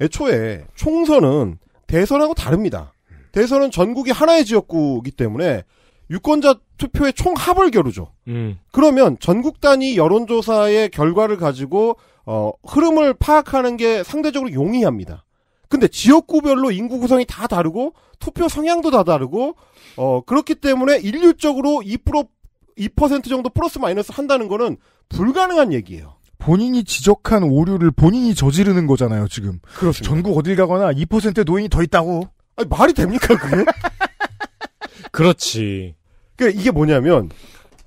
애초에 총선은 대선하고 다릅니다. 대선은 전국이 하나의 지역구이기 때문에 유권자 투표의 총합을 겨루죠. 음. 그러면 전국 단위 여론조사의 결과를 가지고 어, 흐름을 파악하는 게 상대적으로 용이합니다. 근데 지역구별로 인구 구성이 다 다르고 투표 성향도 다 다르고 어 그렇기 때문에 일률적으로2% 2% 정도 플러스 마이너스 한다는 거는 불가능한 얘기예요. 본인이 지적한 오류를 본인이 저지르는 거잖아요, 지금. 그렇습니다. 전국 어딜 가거나 2%의 노인이 더 있다고. 아니, 말이 됩니까, 그게? 그렇지. 그 이게 뭐냐면,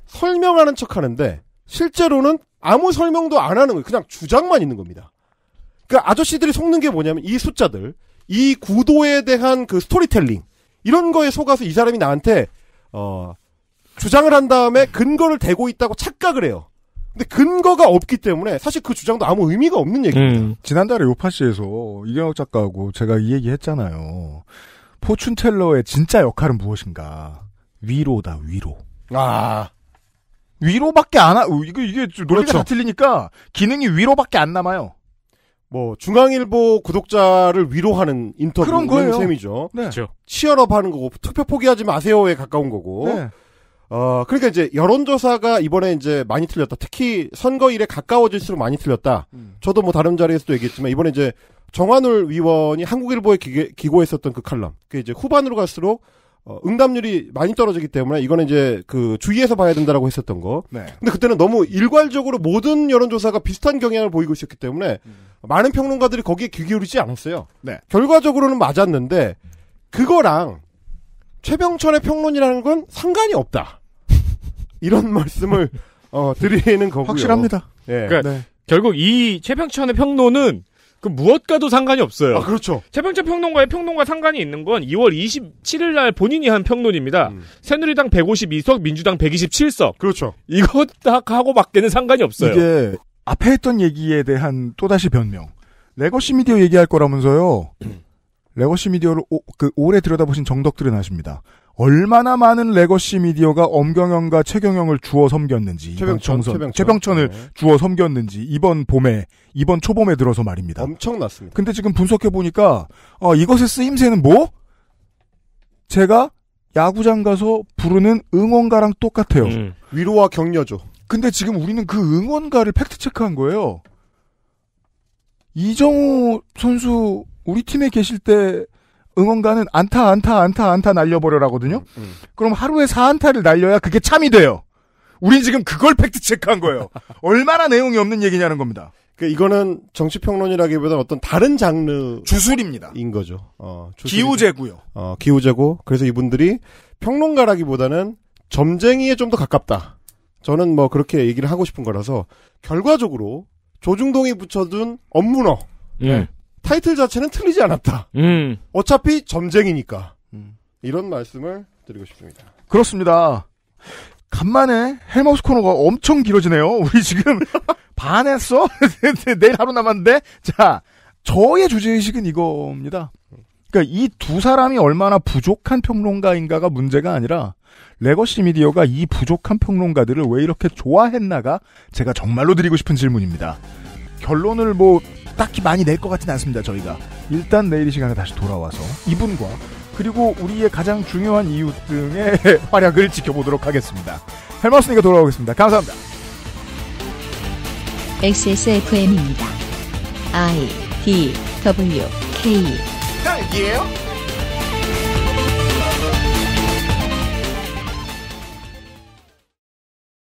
설명하는 척 하는데, 실제로는 아무 설명도 안 하는 거예요. 그냥 주장만 있는 겁니다. 그 아저씨들이 속는 게 뭐냐면 이 숫자들, 이 구도에 대한 그 스토리텔링 이런 거에 속아서 이 사람이 나한테 어 주장을 한 다음에 근거를 대고 있다고 착각을 해요. 근데 근거가 없기 때문에 사실 그 주장도 아무 의미가 없는 얘기입니다. 음. 지난달에 요파씨에서 이경혁 작가하고 제가 이 얘기 했잖아요. 포춘텔러의 진짜 역할은 무엇인가? 위로다, 위로. 아. 위로밖에 안, 하, 이거, 이게 노래가 그렇죠. 다 틀리니까 기능이 위로밖에 안 남아요. 뭐 중앙일보 구독자를 위로하는 인터뷰 그 셈이죠. 네. 그렇죠. 치열업 하는 거고 투표 포기하지 마세요에 가까운 거고. 네. 어 그러니까 이제 여론조사가 이번에 이제 많이 틀렸다. 특히 선거일에 가까워질수록 많이 틀렸다. 음. 저도 뭐 다른 자리에서도 얘기했지만 이번에 이제 정한울 위원이 한국일보에 기고했었던 그 칼럼. 그 이제 후반으로 갈수록 어, 응답률이 많이 떨어지기 때문에 이거는 이제 그 주의해서 봐야 된다라고 했었던 거. 네. 근데 그때는 너무 일괄적으로 모든 여론조사가 비슷한 경향을 보이고 있었기 때문에 음. 많은 평론가들이 거기에 귀 기울이지 않았어요. 네. 결과적으로는 맞았는데 그거랑 최병천의 평론이라는 건 상관이 없다. 이런 말씀을 어, 드리는 거고요. 확실합니다. 예. 그러니까 네. 결국 이 최병천의 평론은 그 무엇과도 상관이 없어요. 아, 그렇죠. 최병철 평론가의 평론과 상관이 있는 건 2월 27일 날 본인이 한 평론입니다. 음. 새누리당 152석, 민주당 127석. 그렇죠. 이것 딱 하고 밖에는 상관이 없어요. 이게 앞에 했던 얘기에 대한 또다시 변명. 레거시 미디어 얘기할 거라면서요. 음. 레거시 미디어를 오, 그 오래 들여다보신 정덕들은 아십니다. 얼마나 많은 레거시 미디어가 엄경영과 최경영을 주워 섬겼는지 최병천, 선 최병천. 을 네. 주워 섬겼는지 이번 봄에 이번 초봄에 들어서 말입니다. 엄청났습니다. 근데 지금 분석해 보니까 어, 이것의 쓰임새는 뭐? 제가 야구장 가서 부르는 응원가랑 똑같아요. 음. 위로와 격려죠. 근데 지금 우리는 그 응원가를 팩트 체크한 거예요. 이정우 선수 우리 팀에 계실 때 응원가는 안타 안타 안타 안타 날려버려라거든요. 음. 음. 그럼 하루에 4안타를 날려야 그게 참이 돼요. 우린 지금 그걸 팩트 체크한 거예요. 얼마나 내용이 없는 얘기냐는 겁니다. 그 이거는 정치 평론이라기보다는 어떤 다른 장르 주술입니다. 인 거죠. 어, 기우제고요. 어, 기우제고. 그래서 이분들이 평론가라기보다는 점쟁이에 좀 더 가깝다. 저는 뭐 그렇게 얘기를 하고 싶은 거라서 결과적으로 조중동이 붙여둔 업문어 예. 타이틀 자체는 틀리지 않았다. 음. 어차피 점쟁이니까. 음. 이런 말씀을 드리고 싶습니다. 그렇습니다. 간만에 헬머스 코너가 엄청 길어지네요. 우리 지금 반했어? 내일 하루 남았는데? 자, 저의 주제의식은 이겁니다. 그러니까 이 두 사람이 얼마나 부족한 평론가인가가 문제가 아니라 레거시 미디어가 이 부족한 평론가들을 왜 이렇게 좋아했나가 제가 정말로 드리고 싶은 질문입니다. 결론을 뭐 딱히 많이 낼 것 같진 않습니다, 저희가. 일단 내일 이 시간에 다시 돌아와서 이분과 그리고 우리의 가장 중요한 이유 등의 활약을 지켜보도록 하겠습니다. 헬마우스니까 돌아오겠습니다. 감사합니다. XSFM입니다. I D W K 딸기예요?